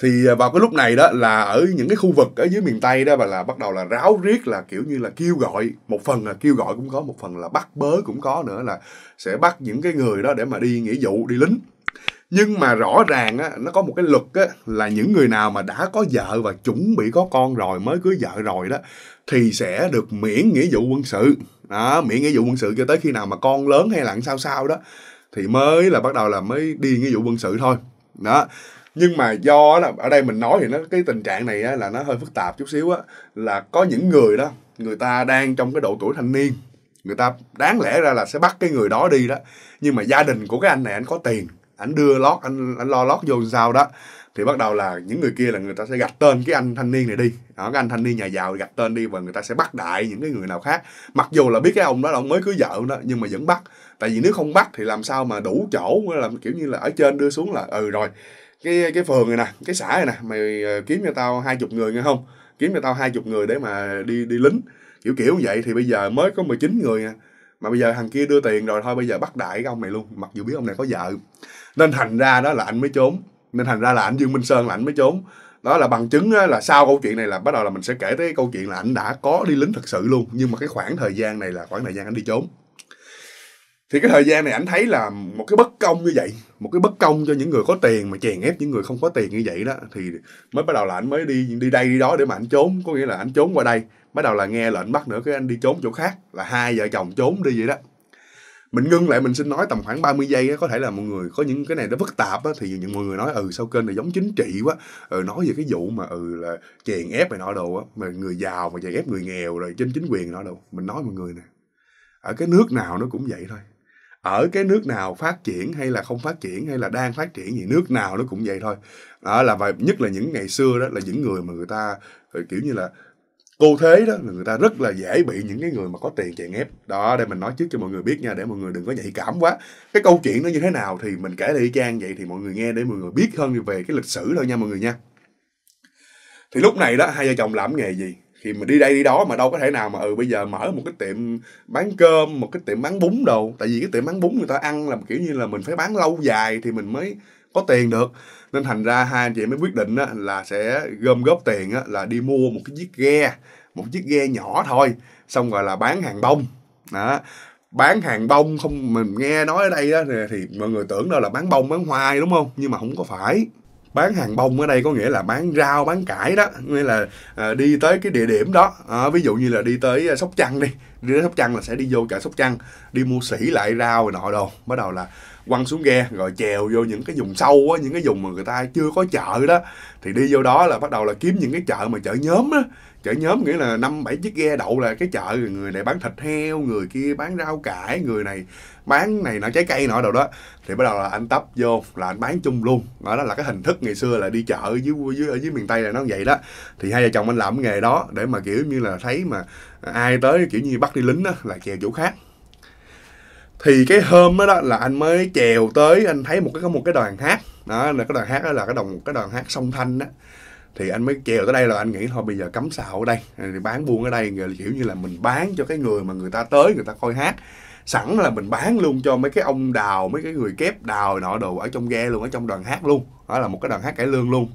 thì ờ, vào cái lúc này đó là ở những cái khu vực ở dưới miền tây đó và là bắt đầu là ráo riết là kiểu như là kêu gọi một phần là kêu gọi cũng có một phần là bắt bớ cũng có nữa là sẽ bắt những cái người đó để mà đi nghĩa vụ đi lính nhưng mà rõ ràng á, nó có một cái luật á, là những người nào mà đã có vợ và chuẩn bị có con rồi mới cưới vợ rồi đó thì sẽ được miễn nghĩa vụ quân sự đó, miễn nghĩa vụ quân sự cho tới khi nào mà con lớn hay là sao sao đó thì mới là bắt đầu là mới đi nghĩa vụ quân sự thôi đó nhưng mà do là ở đây mình nói thì nó cái tình trạng này á, là nó hơi phức tạp chút xíu á là có những người đó người ta đang trong cái độ tuổi thanh niên người ta đáng lẽ ra là sẽ bắt cái người đó đi đó nhưng mà gia đình của cái anh này anh có tiền anh đưa lót anh anh lo lót vô sao đó thì bắt đầu là những người kia là người ta sẽ gạch tên cái anh thanh niên này đi đó, cái anh thanh niên nhà giàu gạch tên đi và người ta sẽ bắt đại những cái người nào khác mặc dù là biết cái ông đó là ông mới cưới vợ đó nhưng mà vẫn bắt tại vì nếu không bắt thì làm sao mà đủ chỗ làm kiểu như là ở trên đưa xuống là ừ rồi cái cái phường này nè cái xã này nè mày ờ, kiếm cho tao hai chục người nghe không kiếm cho tao hai chục người để mà đi đi lính kiểu kiểu vậy thì bây giờ mới có 19 người à mà bây giờ thằng kia đưa tiền rồi thôi bây giờ bắt đại cái ông này luôn mặc dù biết ông này có vợ nên thành ra đó là anh mới trốn nên thành ra là anh dương minh sơn là anh mới trốn đó là bằng chứng là sau câu chuyện này là bắt đầu là mình sẽ kể tới câu chuyện là anh đã có đi lính thật sự luôn nhưng mà cái khoảng thời gian này là khoảng thời gian anh đi trốn thì cái thời gian này anh thấy là một cái bất công như vậy một cái bất công cho những người có tiền mà chèn ép những người không có tiền như vậy đó thì mới bắt đầu là anh mới đi đi đây đi đó để mà anh trốn có nghĩa là anh trốn qua đây bắt đầu là nghe lệnh bắt nữa cái anh đi trốn chỗ khác là hai vợ chồng trốn đi vậy đó mình ngưng lại mình xin nói tầm khoảng 30 giây á, có thể là mọi người có những cái này nó phức tạp á, thì những mọi người nói ừ sao kênh này giống chính trị quá ừ, nói về cái vụ mà ừ là chèn ép này nọ đồ á mà người giàu mà chèn ép người nghèo rồi trên chính quyền nọ đồ mình nói mọi người nè ở cái nước nào nó cũng vậy thôi ở cái nước nào phát triển hay là không phát triển hay là đang phát triển gì nước nào nó cũng vậy thôi đó là và nhất là những ngày xưa đó là những người mà người ta kiểu như là cô thế đó người ta rất là dễ bị những cái người mà có tiền chèn ép đó đây mình nói trước cho mọi người biết nha để mọi người đừng có nhạy cảm quá cái câu chuyện nó như thế nào thì mình kể lại trang vậy thì mọi người nghe để mọi người biết hơn về cái lịch sử thôi nha mọi người nha thì lúc này đó hai vợ chồng làm nghề gì thì mình đi đây đi đó mà đâu có thể nào mà ừ bây giờ mở một cái tiệm bán cơm một cái tiệm bán bún đồ tại vì cái tiệm bán bún người ta ăn là kiểu như là mình phải bán lâu dài thì mình mới có tiền được nên thành ra hai anh chị mới quyết định á, là sẽ gom góp tiền á, là đi mua một cái chiếc ghe một chiếc ghe nhỏ thôi xong rồi là bán hàng bông đó bán hàng bông không mình nghe nói ở đây đó thì mọi người tưởng đâu là bán bông bán hoài đúng không nhưng mà không có phải bán hàng bông ở đây có nghĩa là bán rau bán cải đó nghĩa là à, đi tới cái địa điểm đó à, ví dụ như là đi tới à, sóc trăng đi đi đến sóc trăng là sẽ đi vô chợ sóc trăng đi mua sỉ lại rau rồi nọ đồ bắt đầu là quăng xuống ghe rồi chèo vô những cái vùng sâu á những cái vùng mà người ta chưa có chợ đó thì đi vô đó là bắt đầu là kiếm những cái chợ mà chợ nhóm á chợ nhóm nghĩa là năm bảy chiếc ghe đậu là cái chợ người này bán thịt heo người kia bán rau cải người này bán này nọ trái cây nọ đồ đó thì bắt đầu là anh tấp vô là anh bán chung luôn đó, đó là cái hình thức ngày xưa là đi chợ ở dưới dưới ở dưới miền tây là nó vậy đó thì hai vợ chồng anh làm cái nghề đó để mà kiểu như là thấy mà ai tới kiểu như bắt đi lính đó là chèo chỗ khác thì cái hôm đó, đó là anh mới chèo tới anh thấy một cái một cái đoàn hát đó là cái đoàn hát đó là cái đồng cái đoàn hát song thanh đó thì anh mới chèo tới đây là anh nghĩ thôi bây giờ cấm xạo ở đây thì bán buôn ở đây rồi kiểu như là mình bán cho cái người mà người ta tới người ta coi hát sẵn là mình bán luôn cho mấy cái ông đào mấy cái người kép đào nọ đồ ở trong ghe luôn ở trong đoàn hát luôn đó là một cái đoàn hát cải lương luôn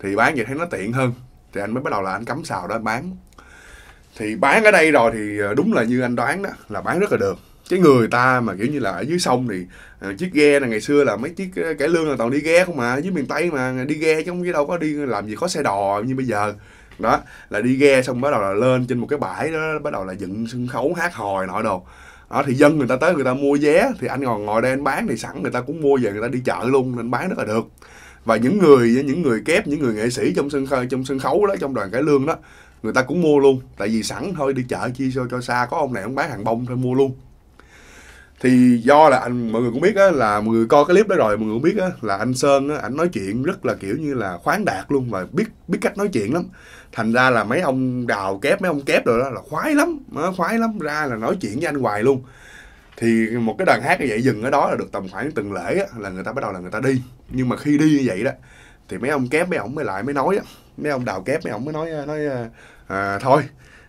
thì bán vậy thấy nó tiện hơn thì anh mới bắt đầu là anh cắm xào đó anh bán thì bán ở đây rồi thì ờ, đúng là như anh đoán đó là bán rất là được cái người ta mà kiểu như là ở dưới sông thì à, chiếc ghe là ngày xưa là mấy chiếc ờ, cải lương là toàn đi ghe không mà dưới miền tây mà đi ghe chứ không chứ đâu có đi làm gì có xe đò như bây giờ đó là đi ghe xong bắt đầu là lên trên một cái bãi đó bắt đầu là dựng sân khấu hát hòi nọ đồ đó, thì dân người ta tới người ta mua vé thì anh còn ngồi đây anh bán thì sẵn người ta cũng mua về người ta đi chợ luôn nên bán rất là được và những người những người kép những người nghệ sĩ trong sân khơi trong sân khấu đó trong đoàn cải lương đó người ta cũng mua luôn tại vì sẵn thôi đi chợ chi cho cho xa có ông này ông bán hàng bông thôi mua luôn thì do là anh mọi người cũng biết á là mọi người coi cái clip đó rồi mọi người cũng biết á là anh sơn á ảnh nói chuyện rất là kiểu như là khoáng đạt luôn và biết biết cách nói chuyện lắm thành ra là mấy ông đào kép mấy ông kép rồi đó là khoái lắm khoái lắm ra là nói chuyện với anh hoài luôn thì một cái đoàn hát như vậy dừng ở đó là được tầm khoảng từng lễ á, là người ta bắt đầu là người ta đi nhưng mà khi đi như vậy đó thì mấy ông kép mấy ông mới lại mới nói á mấy ông đào kép mấy ông mới nói nói à, à thôi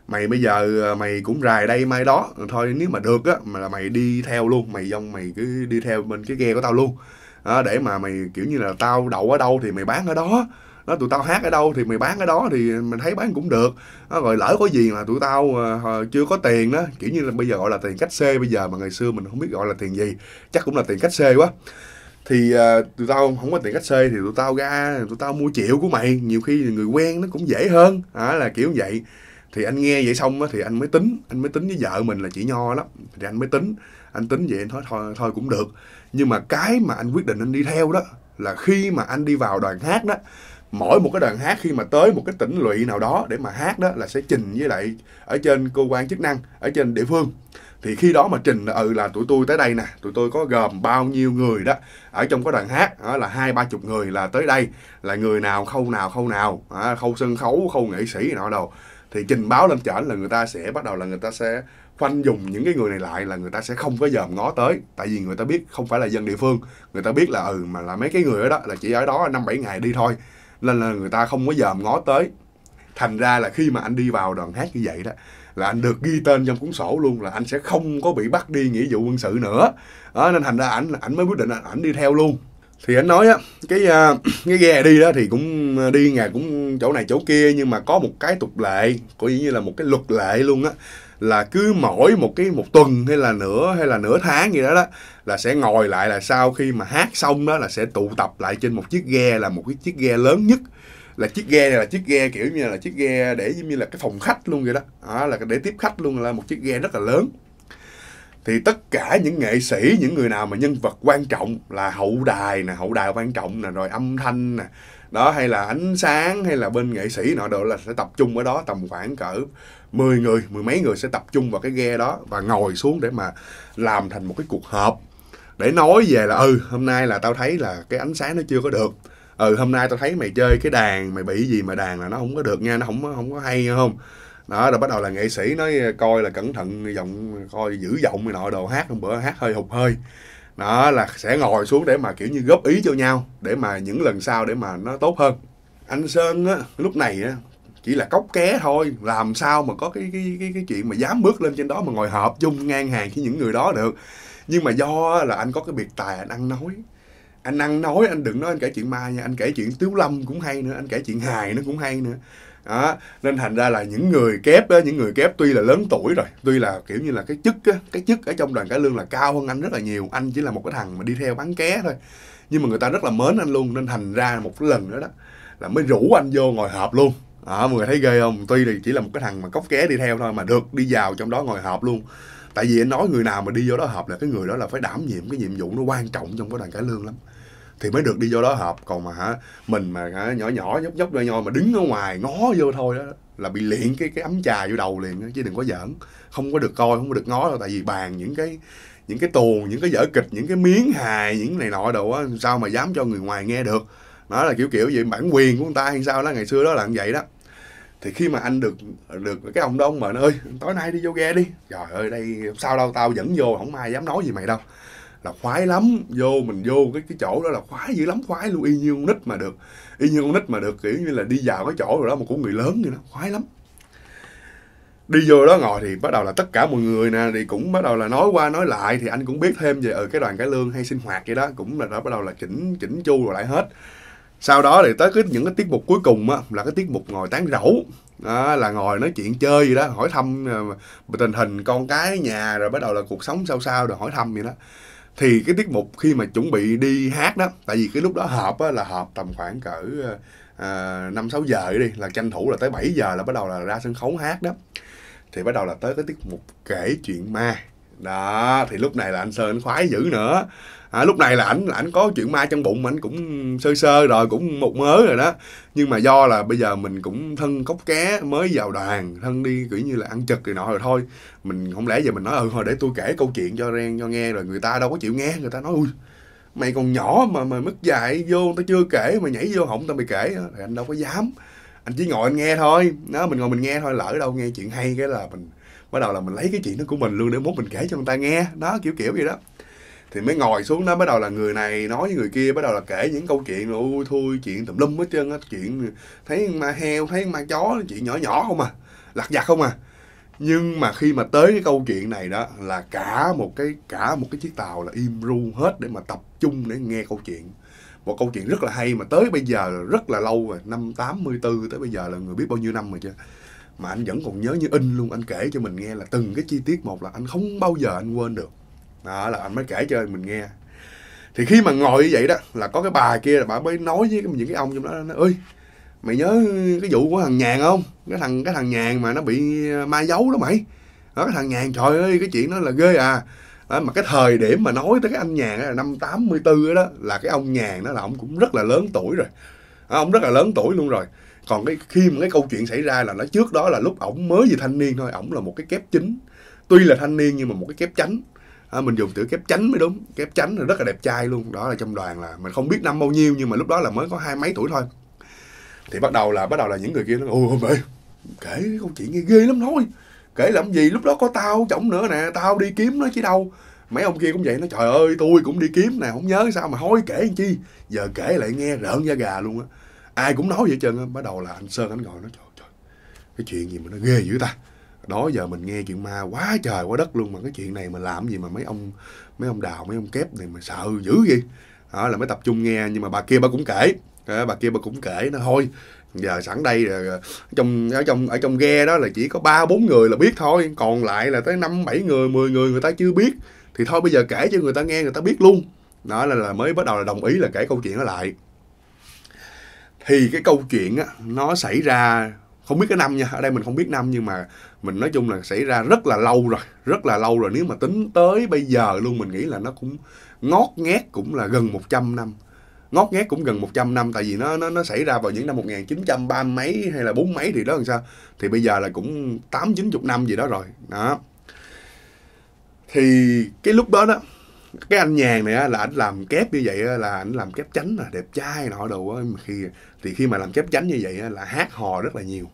mày bây giờ ờ, mày cũng rài đây mai đó thôi nếu mà được á mà là mày đi theo luôn mày dông mày cứ đi theo bên cái ghe của tao luôn à, để mà mày kiểu như là tao đậu ở đâu thì mày bán ở đó đó tụi tao hát ở đâu thì mày bán ở đó thì mày thấy bán cũng được đó, rồi lỡ có gì mà tụi tao uh, chưa có tiền đó kiểu như là bây giờ gọi là tiền cách xê bây giờ mà ngày xưa mình không biết gọi là tiền gì chắc cũng là tiền cách xê quá thì uh, tụi tao không có tiền cách xê thì tụi tao ra tụi tao mua triệu của mày nhiều khi người quen nó cũng dễ hơn à, là kiểu vậy thì anh nghe vậy xong á thì anh mới tính anh mới tính với vợ mình là chị nho lắm thì anh mới tính anh tính vậy anh nói thôi thôi cũng được nhưng mà cái mà anh quyết định anh đi theo đó là khi mà anh đi vào đoàn hát đó mỗi một cái đoàn hát khi mà tới một cái tỉnh lụy nào đó để mà hát đó là sẽ trình với lại ở trên cơ quan chức năng ở trên địa phương thì khi đó mà trình ừ là tụi tôi tới đây nè tụi tôi có gồm bao nhiêu người đó ở trong cái đoàn hát đó là hai ba chục người là tới đây là người nào khâu nào khâu nào khâu sân khấu khâu nghệ sĩ nọ đâu thì trình báo lên trển là người ta sẽ bắt đầu là người ta sẽ khoanh dùng những cái người này lại là người ta sẽ không có dòm ngó tới tại vì người ta biết không phải là dân địa phương người ta biết là ừ mà là mấy cái người ở đó là chỉ ở đó năm bảy ngày đi thôi nên là người ta không có dòm ngó tới thành ra là khi mà anh đi vào đoàn hát như vậy đó là anh được ghi tên trong cuốn sổ luôn là anh sẽ không có bị bắt đi nghĩa vụ quân sự nữa đó, nên thành ra ảnh ảnh mới quyết định là ảnh đi theo luôn thì anh nói á cái à, cái ghe đi đó thì cũng à, đi ngày cũng chỗ này chỗ kia nhưng mà có một cái tục lệ coi như là một cái luật lệ luôn á là cứ mỗi một cái một tuần hay là nửa hay là nửa tháng gì đó đó là sẽ ngồi lại là sau khi mà hát xong đó là sẽ tụ tập lại trên một chiếc ghe là một cái chiếc ghe lớn nhất là chiếc ghe này là chiếc ghe kiểu như là chiếc ghe để giống như là cái phòng khách luôn vậy đó, đó là để tiếp khách luôn là một chiếc ghe rất là lớn thì tất cả những nghệ sĩ những người nào mà nhân vật quan trọng là hậu đài nè hậu đài quan trọng nè rồi âm thanh nè đó hay là ánh sáng hay là bên nghệ sĩ nọ đều là sẽ tập trung ở đó tầm khoảng cỡ 10 người mười mấy người sẽ tập trung vào cái ghe đó và ngồi xuống để mà làm thành một cái cuộc họp để nói về là ừ hôm nay là tao thấy là cái ánh sáng nó chưa có được ừ hôm nay tao thấy mày chơi cái đàn mày bị gì mà đàn là nó không có được nha nó không không có hay không đó rồi bắt đầu là nghệ sĩ nói ờ, coi là cẩn thận giọng coi giữ giọng này nọ đồ hát hôm bữa hát hơi hụt hơi đó là sẽ ngồi xuống để mà kiểu như góp ý cho nhau để mà những lần sau để mà nó tốt hơn anh sơn á lúc này á chỉ là cốc ké thôi làm sao mà có cái cái cái cái chuyện mà dám bước lên trên đó mà ngồi họp chung ngang hàng với những người đó được nhưng mà do là anh có cái biệt tài anh ăn nói anh ăn nói anh đừng nói anh kể chuyện ma nha anh kể chuyện tiếu lâm cũng hay nữa anh kể chuyện hài nó cũng hay nữa đó nên thành ra là những người kép á, những người kép tuy là lớn tuổi rồi tuy là kiểu như là cái chức á, cái chức ở trong đoàn cải lương là cao hơn anh rất là nhiều anh chỉ là một cái thằng mà đi theo bán ké thôi nhưng mà người ta rất là mến anh luôn nên thành ra một cái lần nữa đó là mới rủ anh vô ngồi họp luôn à, mọi người thấy ghê không tuy là chỉ là một cái thằng mà cóc ké đi theo thôi mà được đi vào trong đó ngồi họp luôn tại vì anh nói người nào mà đi vô đó họp là cái người đó là phải đảm nhiệm cái nhiệm vụ nó quan trọng trong cái đoàn cải lương lắm thì mới được đi vô đó họp còn mà hả mình mà hả nhỏ nhỏ nhóc nhóc nhoi nhoi mà đứng ở ngoài ngó vô thôi đó là bị liền cái cái ấm trà vô đầu liền đó. chứ đừng có giỡn không có được coi không có được ngó đâu tại vì bàn những cái những cái tuồng những cái vở kịch những cái miếng hài những này nọ đồ á sao mà dám cho người ngoài nghe được nó là kiểu kiểu vậy bản quyền của người ta hay sao đó ngày xưa đó là như vậy đó thì khi mà anh được được cái ông đó ông mệnh ơi tối nay đi vô ghe đi trời ơi đây sao đâu tao dẫn vô không ai dám nói gì mày đâu là khoái lắm vô mình vô cái cái chỗ đó là khoái dữ lắm khoái luôn y như con nít mà được y như con nít mà được kiểu như là đi vào cái chỗ rồi đó mà của người lớn như nó khoái lắm đi vô đó ngồi thì bắt đầu là tất cả mọi người nè thì cũng bắt đầu là nói qua nói lại thì anh cũng biết thêm về ở ờ, cái đoàn cái lương hay sinh hoạt vậy đó cũng là đã bắt đầu là chỉnh chỉnh chu rồi lại hết sau đó thì tới cái những cái tiết mục cuối cùng á là cái tiết mục ngồi tán rẫu đó, là ngồi nói chuyện chơi gì đó hỏi thăm ờ, tình hình con cái nhà rồi bắt đầu là cuộc sống sao sao rồi hỏi thăm gì đó thì cái tiết mục khi mà chuẩn bị đi hát đó tại vì cái lúc đó họp á, là họp tầm khoảng cỡ ờ, ờ, năm sáu giờ đi là tranh thủ là tới 7 giờ là bắt đầu là ra sân khấu hát đó thì bắt đầu là tới cái tiết mục kể chuyện ma đó thì lúc này là anh sơn anh khoái dữ nữa à, lúc này là ảnh là ảnh có chuyện ma trong bụng mà ảnh cũng sơ sơ rồi cũng một mớ rồi đó nhưng mà do là bây giờ mình cũng thân cốc ké mới vào đoàn thân đi kiểu như là ăn chật thì nọ rồi thôi mình không lẽ giờ mình nói ừ thôi để tôi kể câu chuyện cho ren cho nghe rồi người ta đâu có chịu nghe người ta nói ui mày còn nhỏ mà mà mất dạy vô tao chưa kể mà nhảy vô hỏng tao mày kể thì anh đâu có dám anh chỉ ngồi anh nghe thôi đó mình ngồi mình nghe thôi lỡ đâu nghe chuyện hay cái là mình bắt đầu là mình lấy cái chuyện đó của mình luôn để muốn mình kể cho người ta nghe đó kiểu kiểu vậy đó thì mới ngồi xuống đó bắt đầu là người này nói với người kia bắt đầu là kể những câu chuyện rồi ôi thôi chuyện tùm lum hết trơn á chuyện thấy ma heo thấy ma chó chuyện nhỏ nhỏ không à lặt vặt không à nhưng mà khi mà tới cái câu chuyện này đó là cả một cái cả một cái chiếc tàu là im ru hết để mà tập trung để nghe câu chuyện một câu chuyện rất là hay mà tới bây giờ rất là lâu rồi năm 84 tới bây giờ là người biết bao nhiêu năm rồi chứ mà anh vẫn còn nhớ như in luôn anh kể cho mình nghe là từng cái chi tiết một là anh không bao giờ anh quên được đó là anh mới kể cho mình nghe thì khi mà ngồi như vậy đó là có cái bà kia là bà mới nói với những cái ông trong đó nó ơi mày nhớ cái vụ của thằng nhàn không cái thằng cái thằng nhàn mà nó bị ờ, ma giấu đó mày đó cái thằng nhàn trời ơi cái chuyện đó là ghê à đó, mà cái thời điểm mà nói tới cái anh nhàn là năm 84 đó là cái ông nhàn đó là ông cũng rất là lớn tuổi rồi đó, ông rất là lớn tuổi luôn rồi còn cái khi mà cái câu chuyện xảy ra là nó trước đó là lúc ổng mới về thanh niên thôi ổng là một cái kép chính tuy là thanh niên nhưng mà một cái kép chánh à, mình dùng chữ kép chánh mới đúng kép chánh là rất là đẹp trai luôn đó là trong đoàn là mình không biết năm bao nhiêu nhưng mà lúc đó là mới có hai mấy tuổi thôi thì bắt đầu là bắt đầu là những người kia nó ôi mày kể câu chuyện nghe ghê lắm thôi kể làm gì lúc đó có tao chồng nữa nè tao đi kiếm nó chứ đâu mấy ông kia cũng vậy nó trời ơi tôi cũng đi kiếm nè không nhớ sao mà hối kể làm chi giờ kể lại nghe rợn da gà luôn á ai cũng nói vậy trơn á bắt đầu là anh sơn anh gọi nó trời trời cái chuyện gì mà nó ghê dữ ta đó giờ mình nghe chuyện ma quá trời quá đất luôn mà cái chuyện này mình làm gì mà mấy ông mấy ông đào mấy ông kép này mà sợ dữ gì? đó là mới tập trung nghe nhưng mà bà kia bà cũng kể à, bà kia bà cũng kể nó thôi giờ sẵn đây là trong ở trong ở trong ghe đó là chỉ có ba bốn người là biết thôi còn lại là tới năm bảy người 10 người người ta chưa biết thì thôi bây giờ kể cho người ta nghe người ta biết luôn đó là, là mới bắt đầu là đồng ý là kể câu chuyện đó lại thì cái câu chuyện á, nó xảy ra không biết cái năm nha ở đây mình không biết năm nhưng mà mình nói chung là xảy ra rất là lâu rồi rất là lâu rồi nếu mà tính tới bây giờ luôn mình nghĩ là nó cũng ngót nghét cũng là gần 100 năm ngót nghét cũng gần 100 năm tại vì nó nó nó xảy ra vào những năm 1930 mấy hay là bốn mấy thì đó làm sao thì bây giờ là cũng tám chín chục năm gì đó rồi đó thì cái lúc đó đó cái anh nhàn này á, là anh làm kép như vậy á, là anh làm kép chánh là đẹp trai nọ đồ á. khi thì khi mà làm kép chánh như vậy á, là hát hò rất là nhiều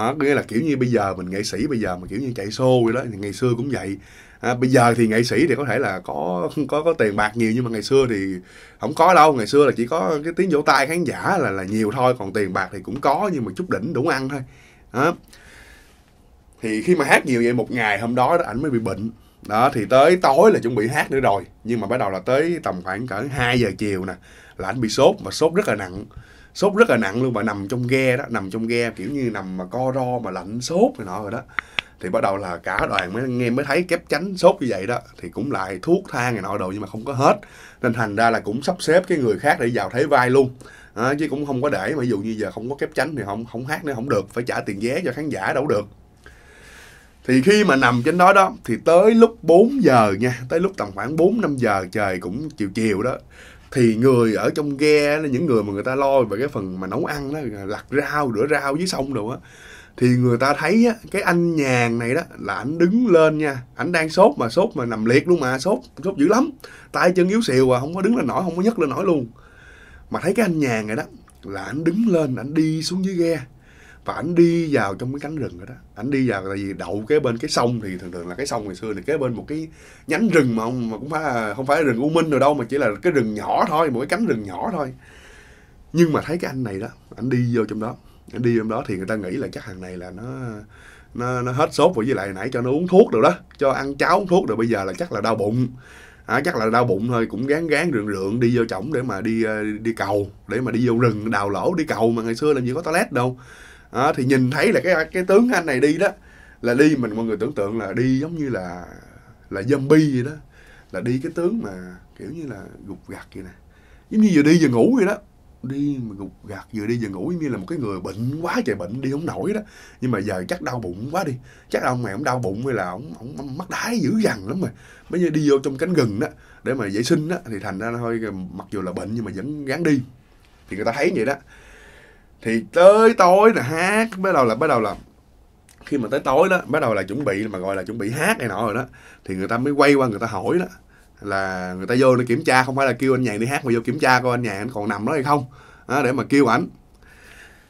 à, nghĩa là kiểu như bây giờ mình nghệ sĩ bây giờ mà kiểu như chạy show vậy đó thì ngày xưa cũng vậy à, bây giờ thì nghệ sĩ thì có thể là có có có tiền bạc nhiều nhưng mà ngày xưa thì không có đâu ngày xưa là chỉ có cái tiếng vỗ tay khán giả là là nhiều thôi còn tiền bạc thì cũng có nhưng mà chút đỉnh đủ ăn thôi đó. thì khi mà hát nhiều vậy một ngày hôm đó ảnh mới bị bệnh đó thì tới tối là chuẩn bị hát nữa rồi nhưng mà bắt đầu là tới tầm khoảng cỡ 2 giờ chiều nè là anh bị sốt và sốt rất là nặng sốt rất là nặng luôn và nằm trong ghe đó nằm trong ghe kiểu như nằm mà co ro mà lạnh sốt này nọ rồi đó thì bắt đầu là cả đoàn mới nghe mới thấy kép chánh sốt như vậy đó thì cũng lại thuốc thang này nọ đồ nhưng mà không có hết nên thành ra là cũng sắp xếp cái người khác để vào thế vai luôn à, chứ cũng không có để mà ví dụ như giờ không có kép chánh thì không không hát nữa không được phải trả tiền vé cho khán giả đâu được thì khi mà nằm trên đó đó thì tới lúc 4 giờ nha tới lúc tầm khoảng 4 5 giờ trời cũng chiều chiều đó thì người ở trong ghe là những người mà người ta lo về cái phần mà nấu ăn đó lặt rau rửa rau dưới sông đồ á thì người ta thấy á, cái anh nhàn này đó là ảnh đứng lên nha ảnh đang sốt mà sốt mà nằm liệt luôn mà sốt sốt dữ lắm tay chân yếu xìu à không có đứng lên nổi không có nhấc lên nổi luôn mà thấy cái anh nhàn này đó là ảnh đứng lên ảnh đi xuống dưới ghe và ảnh đi vào trong cái cánh rừng rồi đó ảnh đi vào là gì đậu kế bên cái sông thì thường thường là cái sông ngày xưa thì kế bên một cái nhánh rừng mà không mà cũng phải không phải rừng u minh rồi đâu mà chỉ là cái rừng nhỏ thôi một cái cánh rừng nhỏ thôi nhưng mà thấy cái anh này đó ảnh đi vô trong đó ảnh đi vô trong đó thì người ta nghĩ là chắc hàng này là nó nó, nó hết sốt rồi với lại nãy cho nó uống thuốc rồi đó cho ăn cháo uống thuốc rồi bây giờ là chắc là đau bụng à, chắc là đau bụng thôi cũng gán gán rượng rượng đi vô chổng để mà đi đi cầu để mà đi vô rừng đào lỗ đi cầu mà ngày xưa làm gì có toilet đâu à, thì nhìn thấy là cái cái tướng anh này đi đó là đi mình mọi người tưởng tượng là đi giống như là là zombie vậy đó là đi cái tướng mà kiểu như là gục gặt vậy nè giống như vừa đi vừa ngủ vậy đó đi mà gục gạt vừa đi vừa ngủ như là một cái người bệnh quá trời bệnh đi không nổi đó nhưng mà giờ chắc đau bụng quá đi chắc ông này ông đau bụng hay là ông, ông, ông mắc đái dữ dằn lắm rồi mới như đi vô trong cánh gừng đó để mà vệ sinh đó thì thành ra hơi mặc dù là bệnh nhưng mà vẫn gán đi thì người ta thấy vậy đó thì tới tối là hát bắt đầu là bắt đầu là khi mà tới tối đó bắt đầu là chuẩn bị mà gọi là chuẩn bị hát này nọ rồi đó thì người ta mới quay qua người ta hỏi đó là người ta vô để kiểm tra không phải là kêu anh nhàn đi hát mà vô kiểm tra coi anh nhàn anh còn nằm đó hay không đó, để mà kêu ảnh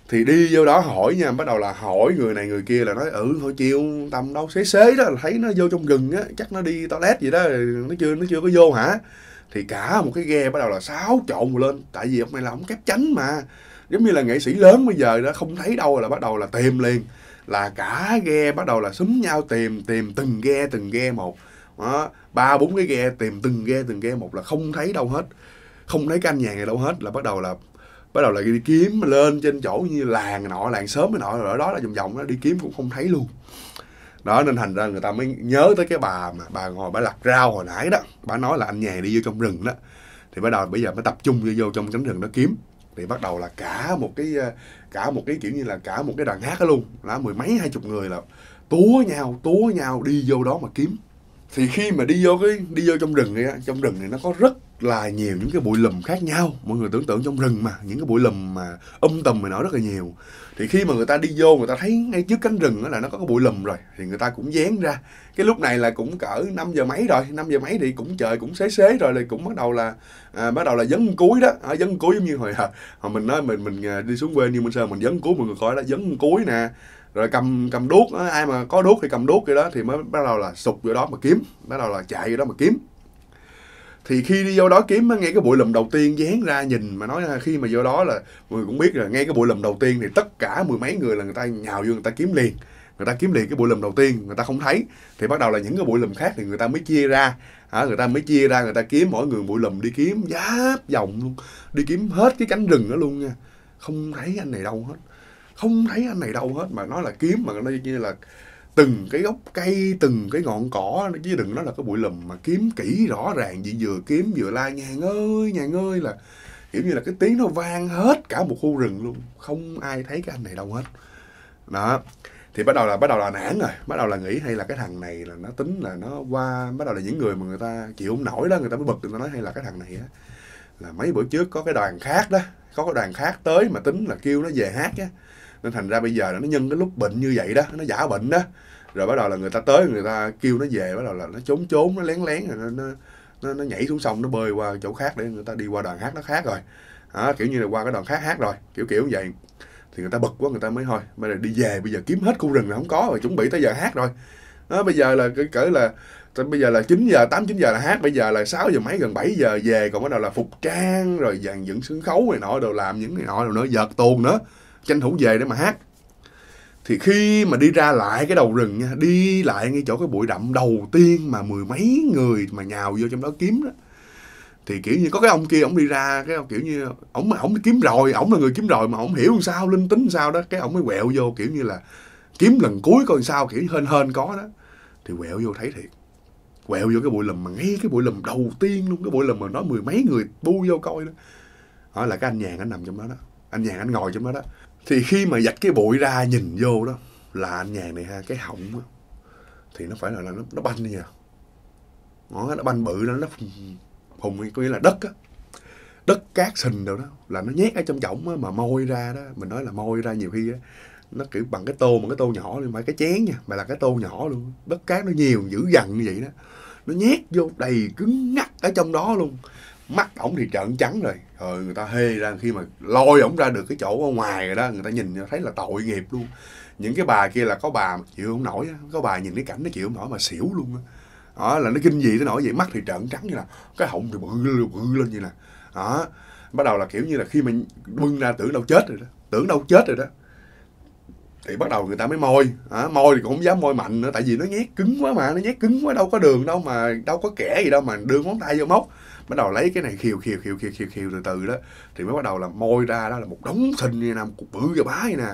thì đi vô đó hỏi nha bắt đầu là hỏi người này người kia là nói ừ thôi chiêu tầm đâu xế xế đó là thấy nó vô trong rừng á chắc nó đi toilet gì đó nó chưa nó chưa có vô hả thì cả một cái ghe bắt đầu là xáo trộn lên tại vì ông này là ông kép tránh mà giống như là nghệ sĩ lớn bây giờ đó không thấy đâu là bắt đầu là tìm liền là cả ghe bắt đầu là súng nhau tìm tìm từng ghe từng ghe một đó, ba bốn cái ghe tìm từng ghe từng ghe một là không thấy đâu hết không thấy cái anh nhàn này đâu hết là bắt đầu là bắt đầu là đi kiếm lên trên chỗ như làng nọ làng sớm cái nọ rồi ở đó là vòng vòng đó đi kiếm cũng không thấy luôn đó nên thành ra người ta mới nhớ tới cái bà mà bà ngồi bà lặt rau hồi nãy đó bà nói là anh nhàn đi vô trong rừng đó thì bắt đầu bây giờ mới tập trung vô trong cánh rừng đó kiếm thì bắt đầu là cả một cái ờ, cả một cái kiểu như là cả một cái đoàn hát đó luôn là mười mấy hai chục người là túa nhau túa nhau đi vô đó mà kiếm thì khi mà đi vô cái đi vô trong rừng này á trong rừng này nó có rất là nhiều những cái bụi lùm khác nhau mọi người tưởng tượng trong rừng mà những cái bụi lùm mà âm um tùm này nó rất là nhiều thì khi mà người ta đi vô người ta thấy ngay trước cánh rừng là nó có cái bụi lùm rồi thì người ta cũng dán ra cái lúc này là cũng cỡ 5 giờ mấy rồi 5 giờ mấy thì cũng trời cũng xế xế rồi thì cũng bắt đầu là à, bắt đầu là dấn cuối đó à, dấn cuối giống như hồi, à, hồi mình nói mình mình à, đi xuống quê như minh sơn mình dấn cuối mọi người coi đó dấn cuối nè rồi cầm cầm đuốc ai mà có đuốc thì cầm đuốc vậy đó thì mới bắt đầu là sụp vô đó mà kiếm bắt đầu là chạy vô đó mà kiếm thì khi đi vô đó kiếm ngay cái bụi lùm đầu tiên dán ra nhìn mà nói là khi mà vô đó là người cũng biết là ngay cái bụi lùm đầu tiên thì tất cả mười mấy người là người ta nhào vô người ta kiếm liền người ta kiếm liền cái bụi lùm đầu tiên người ta không thấy thì bắt đầu là những cái bụi lùm khác thì người ta mới chia ra à, người ta mới chia ra người ta kiếm mỗi người bụi lùm đi kiếm giáp vòng luôn đi kiếm hết cái cánh rừng đó luôn nha không thấy anh này đâu hết không thấy anh này đâu hết mà nó là kiếm mà nó như là từng cái gốc cây từng cái ngọn cỏ chứ đừng nói là cái bụi lùm mà kiếm kỹ rõ ràng gì vừa kiếm vừa la like, nhàn ơi nhàn ơi là kiểu như là cái tiếng nó vang hết cả một khu rừng luôn không ai thấy cái anh này đâu hết đó thì bắt đầu là bắt đầu là nản rồi bắt đầu là nghĩ hay là cái thằng này là nó tính là nó qua bắt đầu là những người mà người ta chịu không nổi đó người ta mới bực người ta nói hay là cái thằng này á là mấy bữa trước có cái đoàn khác đó có cái đoàn khác tới mà tính là kêu nó về hát á nên thành ra bây giờ nó nhân cái lúc bệnh như vậy đó nó giả bệnh đó rồi bắt đầu là người ta tới người ta kêu nó về bắt đầu là nó trốn trốn nó lén lén rồi nó nó, nó, nhảy xuống sông nó bơi qua chỗ khác để người ta đi qua đoàn hát nó khác rồi à, kiểu như là qua cái đoàn khác hát rồi kiểu kiểu như vậy thì người ta bực quá người ta mới thôi bây giờ đi về bây giờ kiếm hết khu rừng là không có rồi chuẩn bị tới giờ hát rồi đó, bây giờ là cái cỡ là bây giờ là 9 giờ 8 9 giờ là hát bây giờ là 6 giờ mấy gần 7 giờ về còn bắt đầu là phục trang rồi dàn dựng sân khấu này nọ đồ làm những này nọ đồ nữa giật tuồng nữa tranh thủ về để mà hát thì khi mà đi ra lại cái đầu rừng nha đi lại ngay chỗ cái bụi đậm đầu tiên mà mười mấy người mà nhào vô trong đó kiếm đó thì kiểu như có cái ông kia ông đi ra cái kiểu như ổng ổng kiếm rồi ổng là người kiếm rồi mà ổng hiểu sao linh tính sao đó cái ổng mới quẹo vô kiểu như là kiếm lần cuối coi sao kiểu hên hên có đó thì quẹo vô thấy thiệt quẹo vô cái bụi lùm mà ngay cái bụi lùm đầu tiên luôn cái bụi lùm mà nói mười mấy người bu vô coi đó đó là cái anh nhàn anh nằm trong đó đó anh nhàn anh ngồi trong đó đó thì khi mà dạch cái bụi ra nhìn vô đó là anh nhàn này ha cái họng đó, thì nó phải là, nó, nó banh nha nó nó banh bự nó nó phùng có nghĩa là đất á đất cát sình đâu đó là nó nhét ở trong võng á, mà môi ra đó mình nói là môi ra nhiều khi á, nó kiểu bằng cái tô mà cái tô nhỏ luôn phải cái chén nha mà là cái tô nhỏ luôn đất cát nó nhiều dữ dằn như vậy đó nó nhét vô đầy cứng ngắc ở trong đó luôn mắt ổng thì trợn trắng rồi rồi người ta hê ra khi mà lôi ổng ra được cái chỗ ở ngoài rồi đó người ta nhìn thấy là tội nghiệp luôn những cái bà kia là có bà chịu không nổi á có bà nhìn cái cảnh nó chịu không nổi mà xỉu luôn á đó là nó kinh gì nó nổi vậy mắt thì trợn trắng như là cái họng thì bự, bự lên như là đó bắt đầu là kiểu như là khi mình bưng ra tưởng đâu chết rồi đó tưởng đâu chết rồi đó thì bắt đầu người ta mới môi à, môi thì cũng không dám môi mạnh nữa tại vì nó nhét cứng quá mà nó nhét cứng quá đâu có đường đâu mà đâu có kẻ gì đâu mà đưa ngón tay vô móc bắt đầu lấy cái này khiều khiều khiều khiều khiều khiều từ từ đó thì mới bắt đầu là môi ra đó là một đống thinh như nè cục bự cái bá như nè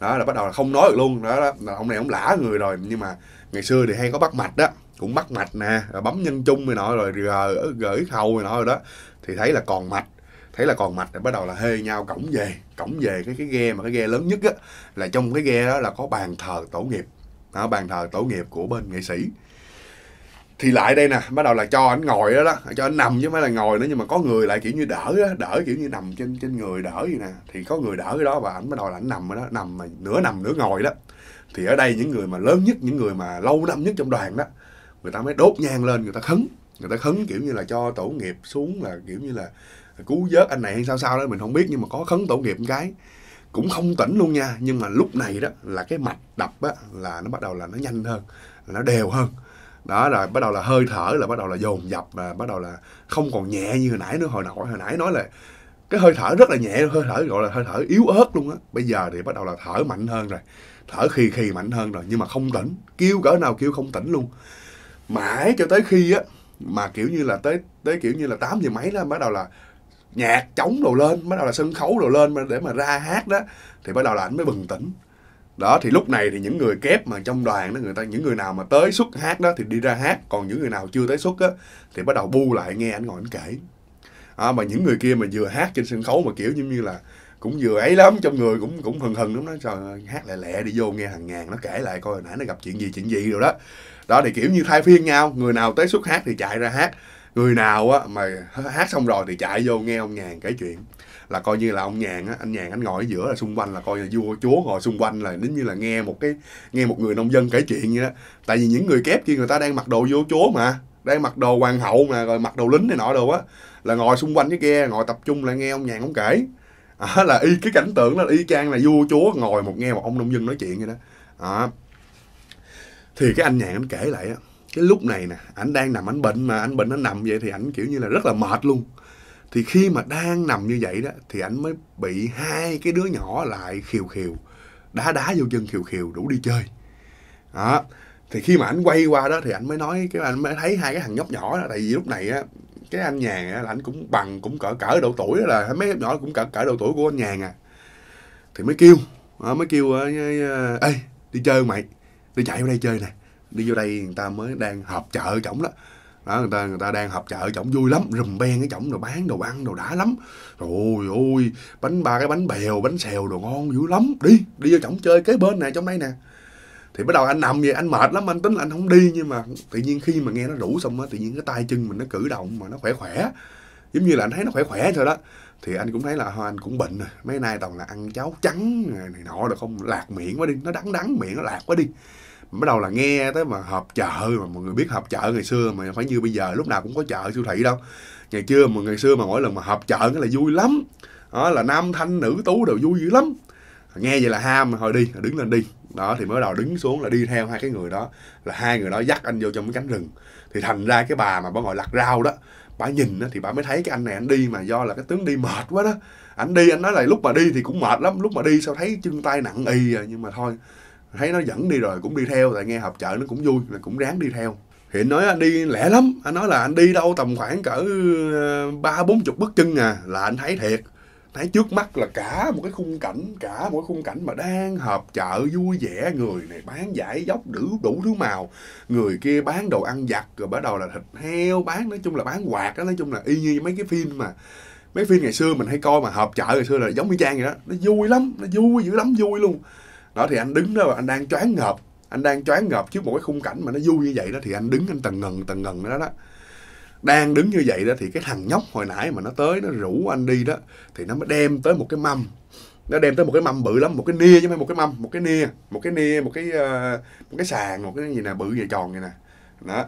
đó là bắt đầu là không nói được luôn đó, đó là ông này ông lả người rồi nhưng mà ngày xưa thì hay có bắt mạch đó cũng bắt mạch nè rồi bấm nhân chung rồi nọ rồi gỡ gửi hầu rồi nọ rồi đó thì thấy là còn mạch thấy là còn mạch để bắt đầu là hê nhau cổng về cổng về cái cái ghe mà cái ghe lớn nhất á là trong cái ghe đó là có bàn thờ tổ nghiệp đó, bàn thờ tổ nghiệp của bên nghệ sĩ thì lại đây nè bắt đầu là cho anh ngồi đó đó cho anh nằm chứ mới là ngồi nữa nhưng mà có người lại kiểu như đỡ đó, đỡ kiểu như nằm trên trên người đỡ gì nè thì có người đỡ cái đó và ảnh bắt đầu là ảnh nằm ở đó nằm mà nửa nằm nửa ngồi đó thì ở đây những người mà lớn nhất những người mà lâu năm nhất trong đoàn đó người ta mới đốt nhang lên người ta khấn người ta khấn kiểu như là cho tổ nghiệp xuống là kiểu như là cứu vớt anh này hay sao sao đó mình không biết nhưng mà có khấn tổ nghiệp một cái cũng không tỉnh luôn nha nhưng mà lúc này đó là cái mạch đập á là nó bắt đầu là nó nhanh hơn nó đều hơn đó là bắt đầu là hơi thở là bắt đầu là dồn dập và bắt đầu là không còn nhẹ như hồi nãy nữa hồi nãy hồi nãy nói là cái hơi thở rất là nhẹ hơi thở gọi là hơi thở yếu ớt luôn á bây giờ thì bắt đầu là thở mạnh hơn rồi thở khi khi mạnh hơn rồi nhưng mà không tỉnh kêu cỡ nào kêu không tỉnh luôn mãi cho tới khi á mà kiểu như là tới tới kiểu như là 8 giờ mấy đó bắt đầu là nhạc trống đồ lên bắt đầu là sân khấu đồ lên để mà ra hát đó thì bắt đầu là anh mới bừng tỉnh đó thì lúc này thì những người kép mà trong đoàn đó người ta những người nào mà tới xuất hát đó thì đi ra hát còn những người nào chưa tới xuất á thì bắt đầu bu lại nghe anh ngồi anh kể à, mà những người kia mà vừa hát trên sân khấu mà kiểu như, như là cũng vừa ấy lắm trong người cũng cũng hừng hừng lắm đó trời hát lẹ lẹ đi vô nghe hàng ngàn nó kể lại coi hồi nãy nó gặp chuyện gì chuyện gì rồi đó đó thì kiểu như thay phiên nhau người nào tới xuất hát thì chạy ra hát người nào á mà hát xong rồi thì chạy vô nghe ông ngàn kể chuyện là coi như là ông nhàn á anh nhàn anh ngồi ở giữa là xung quanh là coi là vua chúa ngồi xung quanh là đến như là nghe một cái nghe một người nông dân kể chuyện vậy đó tại vì những người kép kia người ta đang mặc đồ vua chúa mà đang mặc đồ hoàng hậu mà rồi mặc đồ lính này nọ đồ á là ngồi xung quanh cái ghe ngồi tập trung lại nghe ông nhàn ông kể à, là y cái cảnh tượng đó là y chang là vua chúa ngồi một nghe một ông nông dân nói chuyện vậy đó à. thì cái anh nhàn anh kể lại á cái lúc này nè ảnh đang nằm ảnh bệnh mà anh bệnh nó nằm vậy thì ảnh kiểu như là rất là mệt luôn thì khi mà đang nằm như vậy đó thì anh mới bị hai cái đứa nhỏ lại khiều khiều đá đá vô chân khiều khiều đủ đi chơi đó thì khi mà anh quay qua đó thì anh mới nói cái anh mới thấy hai cái thằng nhóc nhỏ đó tại vì lúc này á cái anh nhàn á là anh cũng bằng cũng cỡ cỡ độ tuổi đó là mấy nhỏ cũng cỡ cỡ độ tuổi của anh nhàn à thì mới kêu ờ, mới kêu ờ, ờ, ê đi chơi mày đi chạy vô đây chơi nè đi vô đây người ta mới đang họp chợ chổng đó đó người ta người ta đang họp chợ chổng vui lắm rùm beng cái chổng đồ bán đồ ăn đồ đã lắm rồi ôi bánh ba cái bánh bèo bánh xèo đồ ngon dữ lắm đi đi vô chổng chơi kế bên này trong đây nè thì bắt đầu anh nằm vậy anh mệt lắm anh tính là anh không đi nhưng mà tự nhiên khi mà nghe nó rủ xong á tự nhiên cái tay chân mình nó cử động mà nó khỏe khỏe giống như là anh thấy nó khỏe khỏe rồi đó thì anh cũng thấy là anh cũng bệnh rồi mấy nay toàn là ăn cháo trắng này, này nọ rồi không lạc miệng quá đi nó đắng đắng miệng nó lạc quá đi bắt đầu là nghe tới mà họp chợ mà mọi người biết họp chợ ngày xưa mà phải như bây giờ lúc nào cũng có chợ siêu thị đâu ngày xưa mà ngày xưa mà mỗi lần mà họp chợ cái là vui lắm đó là nam thanh nữ tú đều vui dữ lắm nghe vậy là ham thôi đi đứng lên đi đó thì mới đầu đứng xuống là đi theo hai cái người đó là hai người đó dắt anh vô trong cái cánh rừng thì thành ra cái bà mà bà ngồi lặt rau đó bà nhìn thì bà mới thấy cái anh này anh đi mà do là cái tướng đi mệt quá đó anh đi anh nói là lúc mà đi thì cũng mệt lắm lúc mà đi sao thấy chân tay nặng y à nhưng mà thôi thấy nó dẫn đi rồi cũng đi theo tại nghe họp chợ nó cũng vui là cũng ráng đi theo thì anh nói anh đi lẻ lắm anh nói là anh đi đâu tầm khoảng cỡ ờ, ba bốn chục bước chân à là anh thấy thiệt thấy trước mắt là cả một cái khung cảnh cả một cái khung cảnh mà đang họp chợ vui vẻ người này bán giải dốc đủ đủ thứ màu người kia bán đồ ăn giặt rồi bắt đầu là thịt heo bán nói chung là bán quạt đó nói chung là y như mấy cái phim mà mấy phim ngày xưa mình hay coi mà họp chợ ngày xưa là giống như trang vậy đó nó vui lắm nó vui dữ lắm vui luôn đó thì anh đứng đó và anh đang choáng ngợp anh đang choáng ngợp trước một cái khung cảnh mà nó vui như vậy đó thì anh đứng anh tần ngần tần ngần đó đó đang đứng như vậy đó thì cái thằng nhóc hồi nãy mà nó tới nó rủ anh đi đó thì nó mới đem tới một cái mâm nó đem tới một cái mâm bự lắm một cái nia chứ không phải một cái mâm một cái nia một cái nia một cái ờ, một cái sàn một cái gì nè bự vậy tròn vậy nè đó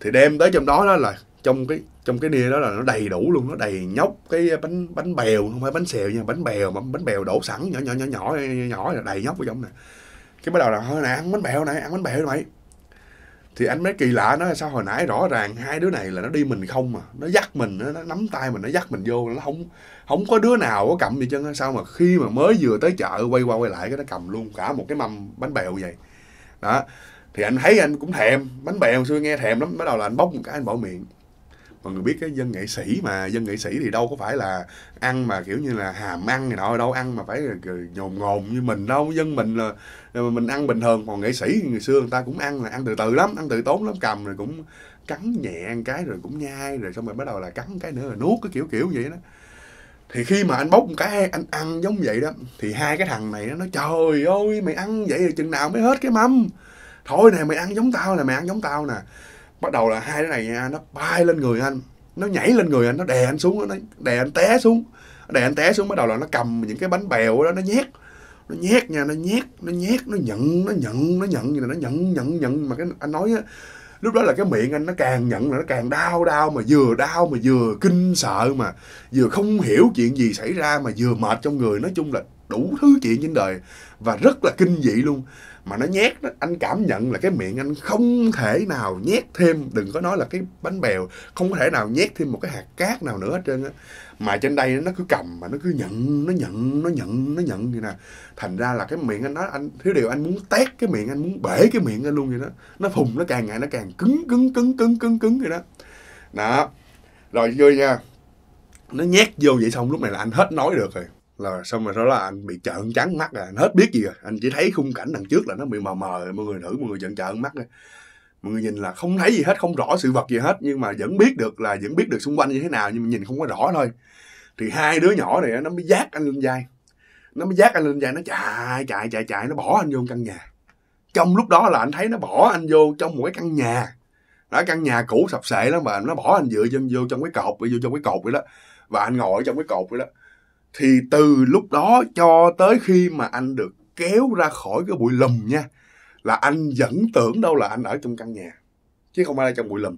thì đem tới trong đó đó là trong cái trong cái nia đó là nó đầy đủ luôn nó đầy nhóc cái bánh bánh bèo không phải bánh xèo nha bánh bèo mà bánh bèo đổ sẵn nhỏ nhỏ nhỏ nhỏ nhỏ, nhỏ đầy nhóc ở trong nè cái bắt đầu là thôi nè ăn bánh bèo này ăn bánh bèo này mày thì anh mới kỳ lạ nó sao hồi nãy rõ ràng hai đứa này là nó đi mình không mà nó dắt mình nó, nó nắm tay mình nó dắt mình vô nó không không có đứa nào có cầm gì chân sao mà khi mà mới vừa tới chợ quay qua quay lại cái nó cầm luôn cả một cái mâm bánh bèo vậy đó thì anh thấy anh cũng thèm bánh bèo xưa nghe thèm lắm bắt đầu là anh bóc một cái anh bỏ miệng mọi người biết cái dân nghệ sĩ mà dân nghệ sĩ thì đâu có phải là ăn mà kiểu như là hàm ăn này nọ đâu ăn mà phải nhồm ngồm như mình đâu dân mình là mình ăn bình thường còn nghệ sĩ ngày xưa người ta cũng ăn là ăn từ từ lắm ăn từ tốn lắm cầm rồi cũng cắn nhẹ ăn cái rồi cũng nhai rồi xong rồi bắt đầu là cắn cái nữa rồi nuốt cái kiểu kiểu vậy đó thì khi mà anh bốc một cái anh ăn giống vậy đó thì hai cái thằng này nó nói trời ơi mày ăn vậy chừng nào mới hết cái mâm thôi nè mày ăn giống tao nè mày ăn giống tao nè bắt đầu là hai cái này nha, à, nó bay lên người anh nó nhảy lên người anh nó đè anh xuống nó đè anh té xuống đè anh té xuống bắt đầu là nó cầm những cái bánh bèo đó nó nhét nó nhét nha nó nhét nó nhét nó nhận nó nhận nó nhận như là nó nhận nhận nhận mà cái anh nói á, lúc đó là cái miệng anh nó càng nhận là nó càng đau đau mà vừa đau mà vừa kinh sợ mà vừa không hiểu chuyện gì xảy ra mà vừa mệt trong người nói chung là đủ thứ chuyện trên đời và rất là kinh dị luôn mà nó nhét đó, anh cảm nhận là cái miệng anh không thể nào nhét thêm đừng có nói là cái bánh bèo không có thể nào nhét thêm một cái hạt cát nào nữa hết trơn á mà trên đây nó cứ cầm mà nó cứ nhận nó nhận nó nhận nó nhận như nè thành ra là cái miệng anh nói anh thiếu điều anh muốn tét cái miệng anh muốn bể cái miệng anh luôn vậy đó nó phùng nó càng ngày nó càng cứng cứng cứng cứng cứng cứng vậy đó đó rồi vô nha nó nhét vô vậy xong lúc này là anh hết nói được rồi là xong rồi sau đó là anh bị trợn trắng mắt rồi anh hết biết gì rồi anh chỉ thấy khung cảnh đằng trước là nó bị mờ mờ rồi mọi người thử mọi người trợn trợn mắt rồi mọi người nhìn là không thấy gì hết không rõ sự vật gì hết nhưng mà vẫn biết được là vẫn biết được xung quanh như thế nào nhưng mà nhìn không có rõ thôi thì hai đứa nhỏ này nó mới giác anh lên vai nó mới giác anh lên vai nó chạy chạy chạy chạy nó bỏ anh vô căn nhà trong lúc đó là anh thấy nó bỏ anh vô trong một cái căn nhà đó căn nhà cũ sập sệ lắm mà nó bỏ anh dựa vô trong cái cột vô trong cái cột vậy đó và anh ngồi ở trong cái cột vậy đó thì từ lúc đó cho tới khi mà anh được kéo ra khỏi cái bụi lùm nha là anh vẫn tưởng đâu là anh ở trong căn nhà chứ không phải là trong bụi lùm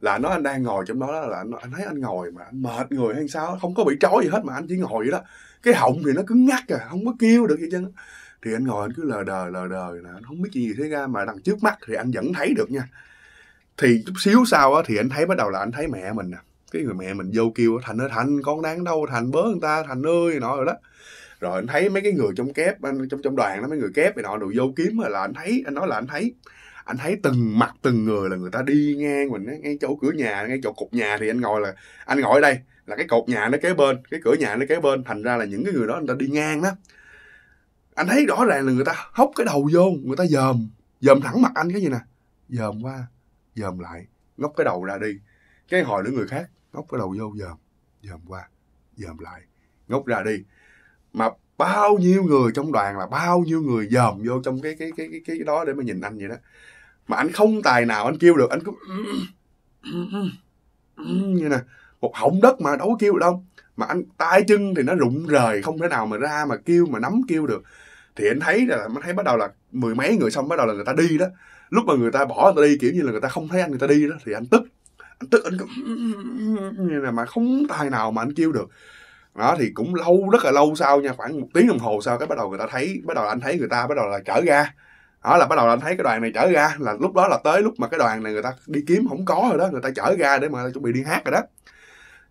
là nó anh đang ngồi trong đó là anh, anh thấy anh ngồi mà anh mệt người hay sao không có bị trói gì hết mà anh chỉ ngồi vậy đó cái họng thì nó cứng ngắt à không có kêu được gì chứ thì anh ngồi anh cứ lờ đờ lờ đờ là anh không biết gì thế ra mà đằng trước mắt thì anh vẫn thấy được nha thì chút xíu sau á thì anh thấy bắt đầu là anh thấy mẹ mình nè à cái người mẹ mình vô kêu thành ơi thành con đang đâu thành bớ người ta thành ơi nọ rồi đó rồi anh thấy mấy cái người trong kép anh trong trong đoàn đó mấy người kép thì nọ đồ vô kiếm rồi là anh thấy anh nói là anh thấy anh thấy từng mặt từng người là người ta đi ngang mình ngay chỗ cửa nhà ngay chỗ cột nhà thì anh ngồi là anh ngồi ở đây là cái cột nhà nó kế bên cái cửa nhà nó kế bên thành ra là những cái người đó người ta đi ngang đó anh thấy rõ ràng là người ta hóc cái đầu vô người ta dòm dòm thẳng mặt anh cái gì nè dòm qua dòm lại ngóc cái đầu ra đi cái hồi nữa người khác ngóc cái đầu vô dòm, dòm qua, dòm lại, ngóc ra đi. Mà bao nhiêu người trong đoàn là bao nhiêu người dòm vô trong cái cái cái cái, cái đó để mà nhìn anh vậy đó. Mà anh không tài nào anh kêu được, anh cứ như nè, một họng đất mà đâu có kêu được đâu. Mà anh tay chân thì nó rụng rời, không thể nào mà ra mà kêu mà nắm kêu được thì anh thấy là anh thấy bắt đầu là mười mấy người xong bắt đầu là người ta đi đó lúc mà người ta bỏ người ta đi kiểu như là người ta không thấy anh người ta đi đó thì anh tức tức như là mà không tài nào mà anh kêu được đó thì cũng lâu rất là lâu sau nha khoảng một tiếng đồng hồ sau cái bắt đầu người ta thấy bắt đầu anh thấy người ta bắt đầu là chở ra đó là bắt đầu anh thấy cái đoàn này chở ra là lúc đó là tới lúc mà cái đoàn này người ta đi kiếm không có rồi đó người ta chở ra để mà chuẩn bị đi hát rồi đó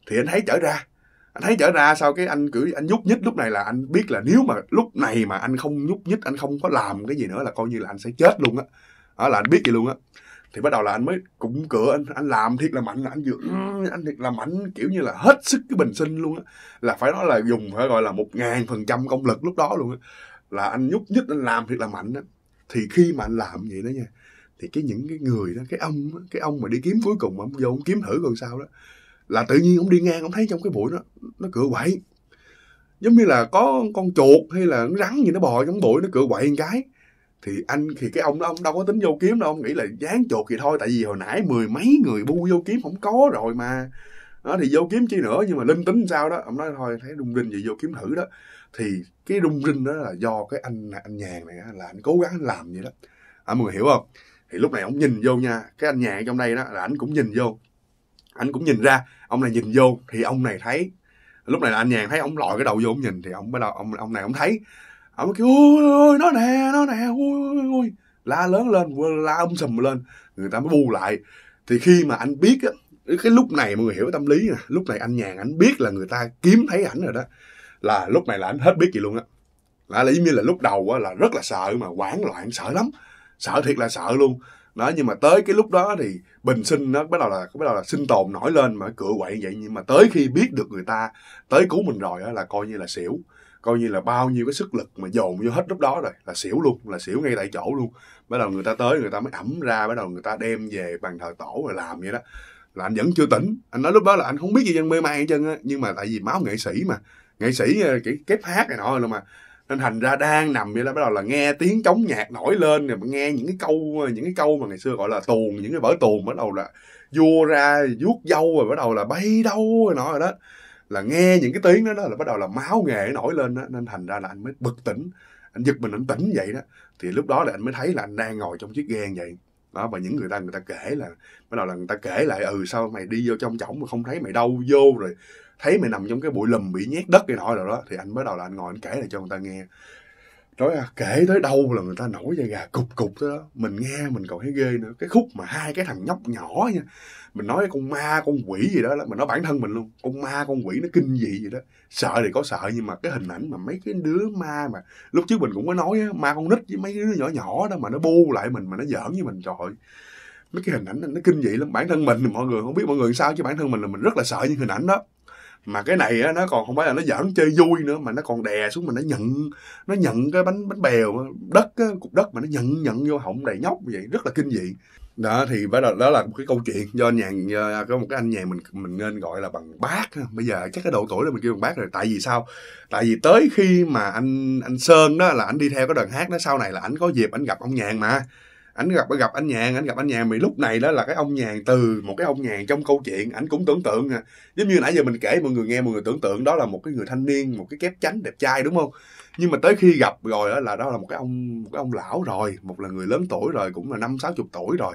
thì anh thấy chở ra anh thấy trở ra sau cái anh cử anh nhúc nhích lúc này là anh biết là nếu mà lúc này mà anh không nhúc nhích anh không có làm cái gì nữa là coi như là anh sẽ chết luôn á đó. đó là anh biết gì luôn á thì bắt đầu là anh mới cụng cửa anh anh làm thiệt là mạnh là anh dựa anh thiệt là mạnh kiểu như là hết sức cái bình sinh luôn á là phải nói là dùng phải gọi là một ngàn phần trăm công lực lúc đó luôn á là anh nhúc nhích anh làm thiệt là mạnh á thì khi mà anh làm vậy đó nha thì cái những cái người đó cái ông đó, cái ông mà đi kiếm cuối cùng mà ông vô ông kiếm thử còn sao đó là tự nhiên ông đi ngang ông thấy trong cái bụi nó nó cửa quậy giống như là có con chuột hay là rắn gì nó bò trong bụi nó cửa quậy một cái thì anh thì cái ông đó ông đâu có tính vô kiếm đâu ông nghĩ là dán chuột thì thôi tại vì hồi nãy mười mấy người bu vô kiếm không có rồi mà đó thì vô kiếm chi nữa nhưng mà linh tính sao đó ông nói thôi thấy rung rinh gì vô kiếm thử đó thì cái rung rinh đó là do cái anh anh nhàn này là anh cố gắng anh làm vậy đó à, mọi người hiểu không thì lúc này ông nhìn vô nha cái anh nhàn trong đây đó là anh cũng nhìn vô anh cũng nhìn ra ông này nhìn vô thì ông này thấy lúc này là anh nhàn thấy ông lòi cái đầu vô ông nhìn thì ông bắt đầu ông ông này ông thấy ổng kêu ôi ôi nó nè nó nè ôi ôi ôi la lớn lên la ông sầm lên người ta mới bu lại thì khi mà anh biết á cái lúc này mọi người hiểu tâm lý nè lúc này anh nhàn anh biết là người ta kiếm thấy ảnh rồi đó là lúc này là anh hết biết gì luôn á là giống như là lúc đầu á là rất là sợ mà hoảng loạn sợ lắm sợ thiệt là sợ luôn đó nhưng mà tới cái lúc đó thì bình sinh nó bắt đầu là bắt đầu là sinh tồn nổi lên mà cựa quậy vậy nhưng mà tới khi biết được người ta tới cứu mình rồi á là coi như là xỉu coi như là bao nhiêu cái sức lực mà dồn vô hết lúc đó rồi là xỉu luôn là xỉu ngay tại chỗ luôn bắt đầu người ta tới người ta mới ẩm ra bắt đầu người ta đem về bàn thờ tổ rồi làm vậy đó là anh vẫn chưa tỉnh anh nói lúc đó là anh không biết gì dân mê man hết trơn á nhưng mà tại vì máu nghệ sĩ mà nghệ sĩ cái ờ, kép hát này nọ rồi mà nên thành ra đang nằm vậy là bắt đầu là nghe tiếng chống nhạc nổi lên rồi nghe những cái câu những cái câu mà ngày xưa gọi là tuồng những cái vở tuồng bắt đầu là vua ra vuốt dâu rồi bắt đầu là bay đâu rồi nọ rồi đó là nghe những cái tiếng đó, đó là bắt đầu là máu nghề nổi lên đó. nên thành ra là anh mới bực tỉnh anh giật mình anh tỉnh vậy đó thì lúc đó là anh mới thấy là anh đang ngồi trong chiếc ghe vậy đó và những người ta người ta kể là bắt đầu là người ta kể lại ừ sao mày đi vô trong chổng mà không thấy mày đâu vô rồi thấy mày nằm trong cái bụi lùm bị nhét đất cái nọ rồi đó thì anh bắt đầu là anh ngồi anh kể lại cho người ta nghe nói à, kể tới đâu là người ta nổi da gà cục cục tới đó mình nghe mình còn thấy ghê nữa cái khúc mà hai cái thằng nhóc nhỏ nha mình nói con ma con quỷ gì đó là mình nói bản thân mình luôn con ma con quỷ nó kinh dị gì đó sợ thì có sợ nhưng mà cái hình ảnh mà mấy cái đứa ma mà lúc trước mình cũng có nói á, ma con nít với mấy đứa nhỏ nhỏ đó mà nó bu lại mình mà nó giỡn với mình trời mấy cái hình ảnh nó kinh dị lắm bản thân mình mọi người không biết mọi người sao chứ bản thân mình là mình rất là sợ những hình ảnh đó mà cái này á, nó còn không phải là nó giỡn chơi vui nữa mà nó còn đè xuống mà nó nhận nó nhận cái bánh bánh bèo đất á, cục đất mà nó nhận nhận vô họng đầy nhóc vậy rất là kinh dị đó thì bắt đầu đó là một cái câu chuyện do nhà có một cái anh nhà mình mình nên gọi là bằng bác bây giờ chắc cái độ tuổi đó mình kêu bằng bác rồi tại vì sao tại vì tới khi mà anh anh sơn đó là anh đi theo cái đoàn hát đó sau này là anh có dịp anh gặp ông nhàn mà ảnh gặp gặp anh nhàn ảnh gặp anh nhàn vì lúc này đó là cái ông nhàn từ một cái ông nhàn trong câu chuyện ảnh cũng tưởng tượng à. giống như nãy giờ mình kể mọi người nghe mọi người tưởng tượng đó là một cái người thanh niên một cái kép chánh đẹp trai đúng không nhưng mà tới khi gặp rồi đó là đó là một cái ông một cái ông lão rồi một là người lớn tuổi rồi cũng là năm sáu chục tuổi rồi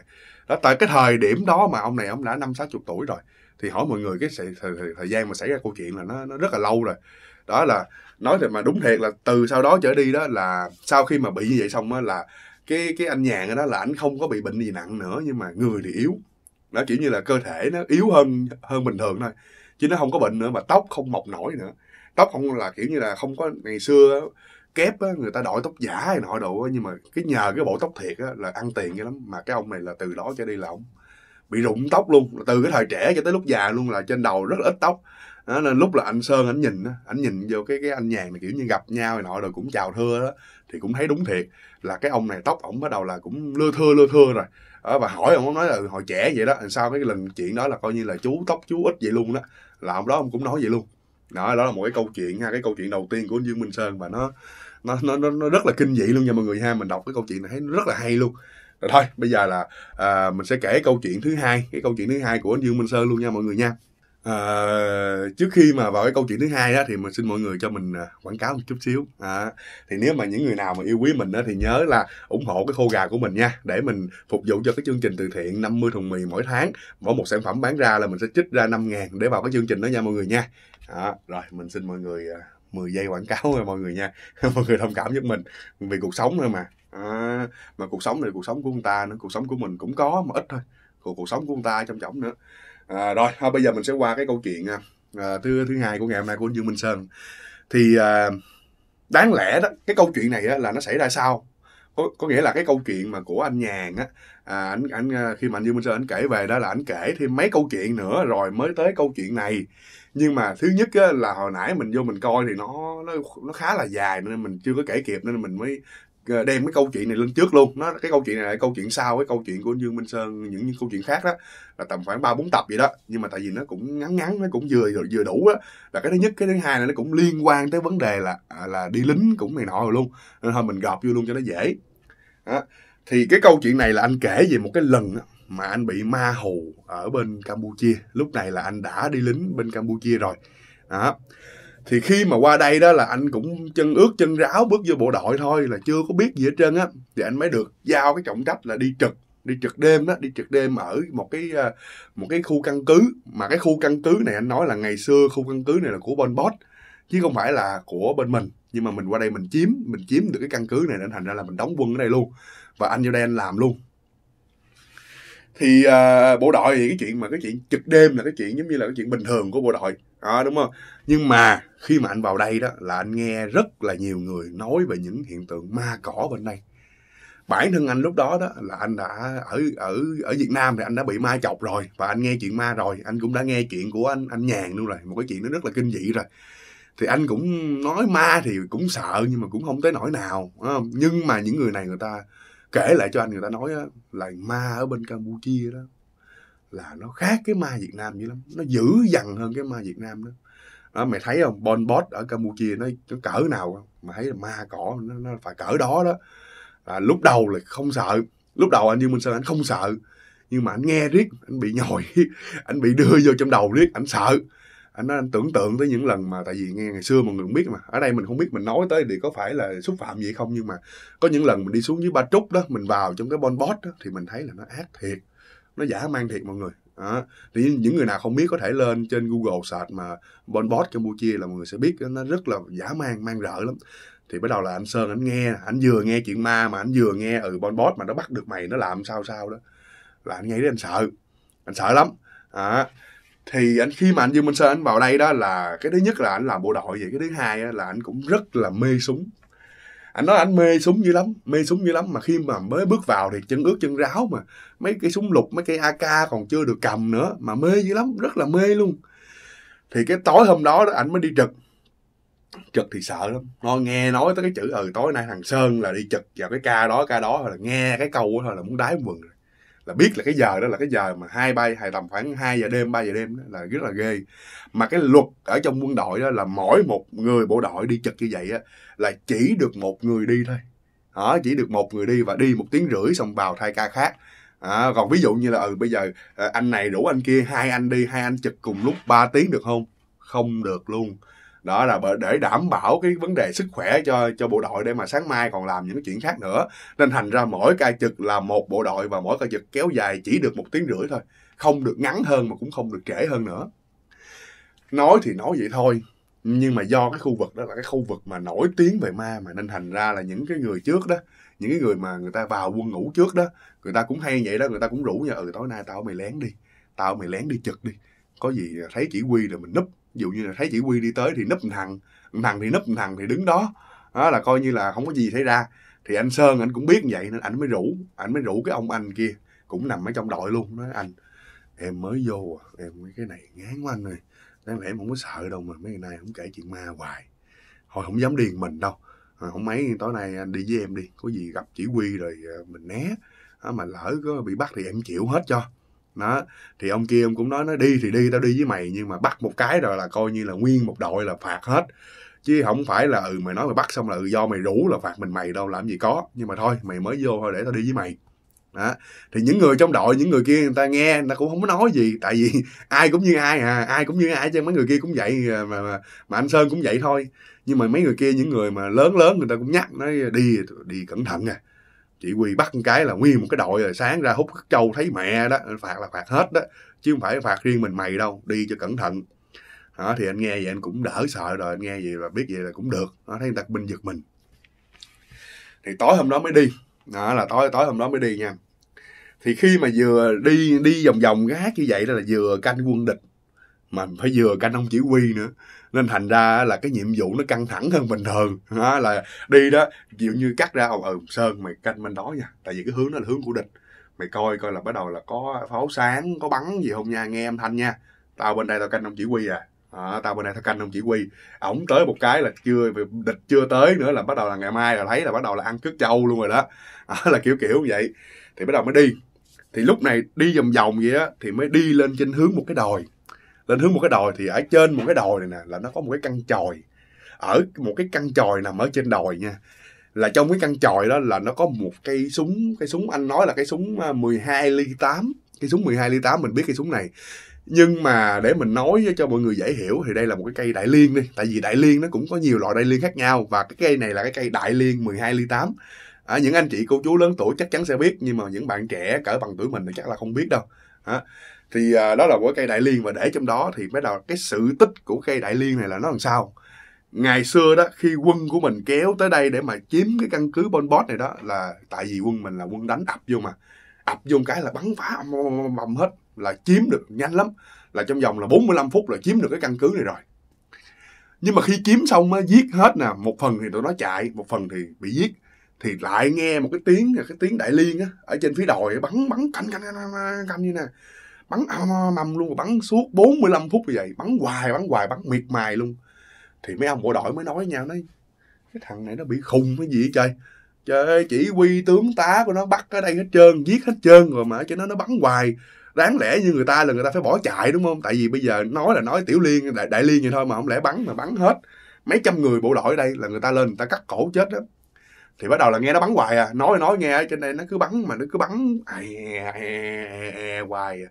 đó tại cái thời điểm đó mà ông này ông đã năm sáu chục tuổi rồi thì hỏi mọi người cái thời, thời, thời gian mà xảy ra câu chuyện là nó nó rất là lâu rồi đó là nói thì mà đúng thiệt là từ sau đó trở đi đó là sau khi mà bị như vậy xong á là cái cái anh nhàn đó là anh không có bị bệnh gì nặng nữa nhưng mà người thì yếu nó kiểu như là cơ thể nó yếu hơn hơn bình thường thôi chứ nó không có bệnh nữa mà tóc không mọc nổi nữa tóc không là kiểu như là không có ngày xưa kép á, người ta đổi tóc giả này nọ đồ nhưng mà cái nhờ cái bộ tóc thiệt á, là ăn tiền cái lắm mà cái ông này là từ đó cho đi là ông bị rụng tóc luôn từ cái thời trẻ cho tới lúc già luôn là trên đầu rất là ít tóc đó nên lúc là anh sơn anh nhìn anh nhìn vô cái cái anh nhàn này kiểu như gặp nhau này nọ rồi cũng chào thưa đó thì cũng thấy đúng thiệt là cái ông này tóc ổng bắt đầu là cũng lưa thưa lưa thưa rồi đó, và hỏi ông nói là ừ, hồi trẻ vậy đó sau cái lần chuyện đó là coi như là chú tóc chú ít vậy luôn đó là ông đó ông cũng nói vậy luôn đó đó là một cái câu chuyện ha cái câu chuyện đầu tiên của dương minh sơn và nó nó nó nó rất là kinh dị luôn nha mọi người ha mình đọc cái câu chuyện này thấy nó rất là hay luôn rồi thôi bây giờ là à, mình sẽ kể câu chuyện thứ hai cái câu chuyện thứ hai của anh dương minh sơn luôn nha mọi người nha à, trước khi mà vào cái câu chuyện thứ hai đó thì mình xin mọi người cho mình à, quảng cáo một chút xíu à, thì nếu mà những người nào mà yêu quý mình đó, thì nhớ là ủng hộ cái khô gà của mình nha để mình phục vụ cho cái chương trình từ thiện 50 thùng mì mỗi tháng mỗi một sản phẩm bán ra là mình sẽ trích ra 5 ngàn để vào cái chương trình đó nha mọi người nha à, rồi mình xin mọi người 10 à, giây quảng cáo rồi mọi người nha mọi người thông cảm giúp mình vì cuộc sống thôi mà à, mà cuộc sống này cuộc sống của người ta nữa cuộc sống của mình cũng có mà ít thôi cuộc cuộc sống của người ta trong trọng nữa à, rồi thôi à, bây giờ mình sẽ qua cái câu chuyện à, thứ thứ hai của ngày hôm nay của anh dương minh sơn thì à, đáng lẽ đó cái câu chuyện này á, là nó xảy ra sau có, có nghĩa là cái câu chuyện mà của anh nhàn á à, anh anh à, khi mà anh dương minh sơn anh kể về đó là anh kể thêm mấy câu chuyện nữa rồi mới tới câu chuyện này nhưng mà thứ nhất á, là hồi nãy mình vô mình coi thì nó nó nó khá là dài nên mình chưa có kể kịp nên mình mới Ờ, đem cái câu chuyện này lên trước luôn nó cái câu chuyện này là câu chuyện sau cái câu chuyện của dương minh sơn những, những câu chuyện khác đó là tầm khoảng ba bốn tập gì đó nhưng mà tại vì nó cũng ngắn ngắn nó cũng vừa vừa đủ á là cái thứ nhất cái thứ hai là nó cũng liên quan tới vấn đề là à, là đi lính cũng này nọ rồi luôn nên thôi mình gọp vô luôn cho nó dễ đó. thì cái câu chuyện này là anh kể về một cái lần đó mà anh bị ma hù ở bên Campuchia lúc này là anh đã đi lính bên Campuchia rồi đó thì khi mà qua đây đó là anh cũng chân ướt chân ráo bước vô bộ đội thôi là chưa có biết gì hết trơn á thì anh mới được giao cái trọng trách là đi trực đi trực đêm đó đi trực đêm ở một cái à, một cái khu căn cứ mà cái khu căn cứ này anh nói là ngày xưa khu căn cứ này là của Bon Bót chứ không phải là của bên mình nhưng mà mình qua đây mình chiếm mình chiếm được cái căn cứ này nên thành ra là mình đóng quân ở đây luôn và anh vô đây anh làm luôn thì uh, bộ đội thì cái chuyện mà cái chuyện trực đêm là cái chuyện giống như là cái chuyện bình thường của bộ đội à, đúng không nhưng mà khi mà anh vào đây đó là anh nghe rất là nhiều người nói về những hiện tượng ma cỏ bên đây bản thân anh lúc đó đó là anh đã ở ở ở Việt Nam thì anh đã bị ma chọc rồi và anh nghe chuyện ma rồi anh cũng đã nghe chuyện của anh anh nhàn luôn rồi một cái chuyện nó rất là kinh dị rồi thì anh cũng nói ma thì cũng sợ nhưng mà cũng không tới nỗi nào nhưng mà những người này người ta kể lại cho anh người ta nói đó, là ma ở bên Campuchia đó là nó khác cái ma Việt Nam dữ lắm nó dữ dằn hơn cái ma Việt Nam đó đó, mày thấy không bon bot ở campuchia nó, nó cỡ nào mà thấy là ma cỏ nó, nó phải cỡ đó đó à, lúc đầu là không sợ lúc đầu anh dương minh sơn anh không sợ nhưng mà anh nghe riết anh bị nhồi anh bị đưa vô trong đầu riết anh sợ anh nói anh tưởng tượng tới những lần mà tại vì nghe ngày xưa mọi người cũng biết mà ở đây mình không biết mình nói tới thì có phải là xúc phạm gì không nhưng mà có những lần mình đi xuống dưới ba trúc đó mình vào trong cái bon bot đó thì mình thấy là nó ác thiệt nó giả mang thiệt mọi người đó. thì những người nào không biết có thể lên trên Google search mà Bonbot Campuchia là mọi người sẽ biết nó rất là giả mang mang rợ lắm thì bắt đầu là anh Sơn anh nghe anh vừa nghe chuyện ma mà anh vừa nghe ừ Bonbot mà nó bắt được mày nó làm sao sao đó là anh nghe đấy anh sợ anh sợ lắm à, thì anh khi mà anh Dương Minh Sơn anh vào đây đó là cái thứ nhất là anh làm bộ đội vậy cái thứ hai là anh cũng rất là mê súng anh nói anh mê súng dữ lắm mê súng dữ lắm mà khi mà mới bước vào thì chân ướt chân ráo mà mấy cái súng lục mấy cái ak còn chưa được cầm nữa mà mê dữ lắm rất là mê luôn thì cái tối hôm đó đó anh mới đi trực trực thì sợ lắm nó nghe nói tới cái chữ ừ tối nay thằng sơn là đi trực vào cái ca đó ca đó là nghe cái câu đó thôi là muốn đái quần rồi là biết là cái giờ đó là cái giờ mà hai bay hay tầm khoảng 2 giờ đêm 3 giờ đêm đó là rất là ghê mà cái luật ở trong quân đội đó là mỗi một người bộ đội đi trực như vậy á là chỉ được một người đi thôi đó, chỉ được một người đi và đi một tiếng rưỡi xong vào thay ca khác À, còn ví dụ như là ừ bây giờ ờ, anh này rủ anh kia hai anh đi hai anh trực cùng lúc 3 tiếng được không không được luôn đó là để đảm bảo cái vấn đề sức khỏe cho cho bộ đội để mà sáng mai còn làm những chuyện khác nữa nên thành ra mỗi ca trực là một bộ đội và mỗi ca trực kéo dài chỉ được một tiếng rưỡi thôi không được ngắn hơn mà cũng không được trễ hơn nữa nói thì nói vậy thôi nhưng mà do cái khu vực đó là cái khu vực mà nổi tiếng về ma mà nên thành ra là những cái người trước đó những cái người mà người ta vào quân ngủ trước đó người ta cũng hay vậy đó người ta cũng rủ nha ừ tối nay tao mày lén đi tao mày lén đi trực đi có gì thấy chỉ huy rồi mình núp ví dụ như là thấy chỉ huy đi tới thì nấp thằng thằng thì nấp thằng thì đứng đó đó là coi như là không có gì xảy ra thì anh sơn anh cũng biết như vậy nên anh mới rủ anh mới rủ cái ông anh kia cũng nằm ở trong đội luôn nói anh em mới vô à, em cái này ngán quá anh ơi đáng lẽ em không có sợ đâu mà mấy ngày nay không kể chuyện ma hoài hồi không dám điền mình đâu à, không mấy tối nay anh đi với em đi có gì gặp chỉ huy rồi à, mình né à, mà lỡ có bị bắt thì em chịu hết cho đó thì ông kia ông cũng nói nó đi thì đi tao đi với mày nhưng mà bắt một cái rồi là coi như là nguyên một đội là phạt hết chứ không phải là ừ mày nói mày bắt xong là ừ do mày rủ là phạt mình mày đâu làm gì có nhưng mà thôi mày mới vô thôi để tao đi với mày đó. thì những người trong đội những người kia người ta nghe người ta cũng không có nói gì tại vì ai cũng như ai à ai cũng như ai chứ mấy người kia cũng vậy à, mà, mà mà anh sơn cũng vậy thôi nhưng mà mấy người kia những người mà lớn lớn người ta cũng nhắc nói đi đi cẩn thận à chị quy bắt một cái là nguyên một cái đội rồi sáng ra hút các trâu thấy mẹ đó phạt là phạt hết đó chứ không phải phạt riêng mình mày đâu đi cho cẩn thận đó, thì anh nghe vậy anh cũng đỡ sợ rồi anh nghe vậy là biết vậy là cũng được nó thấy người ta binh giật mình thì tối hôm đó mới đi đó là tối tối hôm đó mới đi nha thì khi mà vừa đi đi vòng vòng cái hát như vậy đó là vừa canh quân địch mà phải vừa canh ông chỉ huy nữa nên thành ra là cái nhiệm vụ nó căng thẳng hơn bình thường đó, là đi đó kiểu như cắt ra ừ, ừ sơn mày canh bên đó nha tại vì cái hướng đó là hướng của địch mày coi coi là bắt đầu là có pháo sáng có bắn gì không nha nghe âm thanh nha tao bên đây tao canh ông chỉ huy à à, tao bên đây tao canh ông chỉ huy ổng tới một cái là chưa địch chưa tới nữa là bắt đầu là ngày mai là thấy là bắt đầu là ăn cướp châu luôn rồi đó à, là kiểu kiểu vậy thì bắt đầu mới đi thì lúc này đi vòng vòng vậy á thì mới đi lên trên hướng một cái đồi lên hướng một cái đồi thì ở trên một cái đồi này nè là nó có một cái căn tròi ở một cái căn tròi nằm ở trên đồi nha là trong cái căn tròi đó là nó có một cây súng cái súng anh nói là cái súng 12 à, ly 8 cái súng 12 ly 8 mình biết cái súng này nhưng mà để mình nói cho mọi người dễ hiểu thì đây là một cái cây đại liên đi tại vì đại liên nó cũng có nhiều loại đại liên khác nhau và cái cây này là cái cây đại liên 12 ly 8 à, những anh chị cô chú lớn tuổi chắc chắn sẽ biết nhưng mà những bạn trẻ cỡ bằng tuổi mình thì chắc là không biết đâu à, thì à, đó là của cây đại liên và để trong đó thì mới đầu cái sự tích của cây đại liên này là nó làm sao ngày xưa đó khi quân của mình kéo tới đây để mà chiếm cái căn cứ bon Pot này đó là tại vì quân mình là quân đánh ập vô mà ập vô cái là bắn phá bầm hết là chiếm được nhanh lắm là trong vòng là 45 phút là chiếm được cái căn cứ này rồi nhưng mà khi chiếm xong á giết hết nè một phần thì tụi nó chạy một phần thì bị giết thì lại nghe một cái tiếng cái tiếng đại liên á ở trên phía đồi bắn bắn canh canh canh, canh như nè bắn âm à, à, à, âm luôn bắn suốt 45 phút như vậy bắn hoài bắn hoài bắn miệt mài luôn thì mấy ông bộ đội mới nói nhau nói cái thằng này nó bị khùng cái gì trời trời ơi chỉ huy tướng tá của nó bắt ở đây hết trơn giết hết trơn rồi mà cho nó nó bắn hoài đáng lẽ như người ta là người ta phải bỏ chạy đúng không tại vì bây giờ nói là nói tiểu liên đại, đại liên vậy thôi mà không lẽ bắn mà bắn hết mấy trăm người bộ đội ở đây là người ta lên người ta cắt cổ chết đó thì bắt đầu là nghe nó bắn hoài à nói nói nghe trên đây nó cứ bắn mà nó cứ bắn à, à, à, hoài à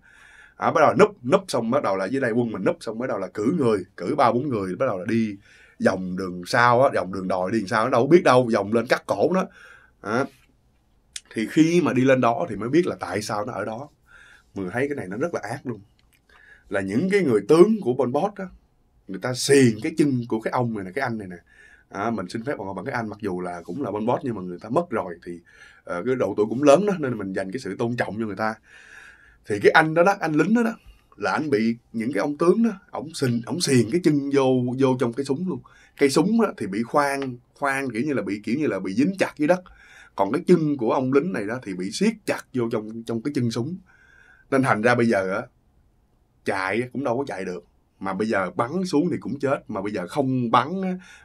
à, bắt đầu núp núp xong bắt đầu là dưới đây quân mình núp xong bắt đầu là cử người cử ba bốn người bắt đầu là đi dòng đường sau á dòng đường đồi đi sao nó đâu biết đâu dòng lên cắt cổ nó à, thì khi mà đi lên đó thì mới biết là tại sao nó ở đó mình thấy cái này nó rất là ác luôn là những cái người tướng của Bon Pot đó người ta xiền cái chân của cái ông này nè cái anh này nè à, mình xin phép gọi bằng cái anh mặc dù là cũng là Bon Pot nhưng mà người ta mất rồi thì uh, cái độ tuổi cũng lớn đó nên mình dành cái sự tôn trọng cho người ta thì cái anh đó đó anh lính đó đó là anh bị những cái ông tướng đó ổng xin ổng xiền cái chân vô vô trong cái súng luôn cây súng đó thì bị khoan khoan kiểu như là bị kiểu như là bị dính chặt dưới đất còn cái chân của ông lính này đó thì bị siết chặt vô trong trong cái chân súng nên thành ra bây giờ á chạy cũng đâu có chạy được mà bây giờ bắn xuống thì cũng chết mà bây giờ không bắn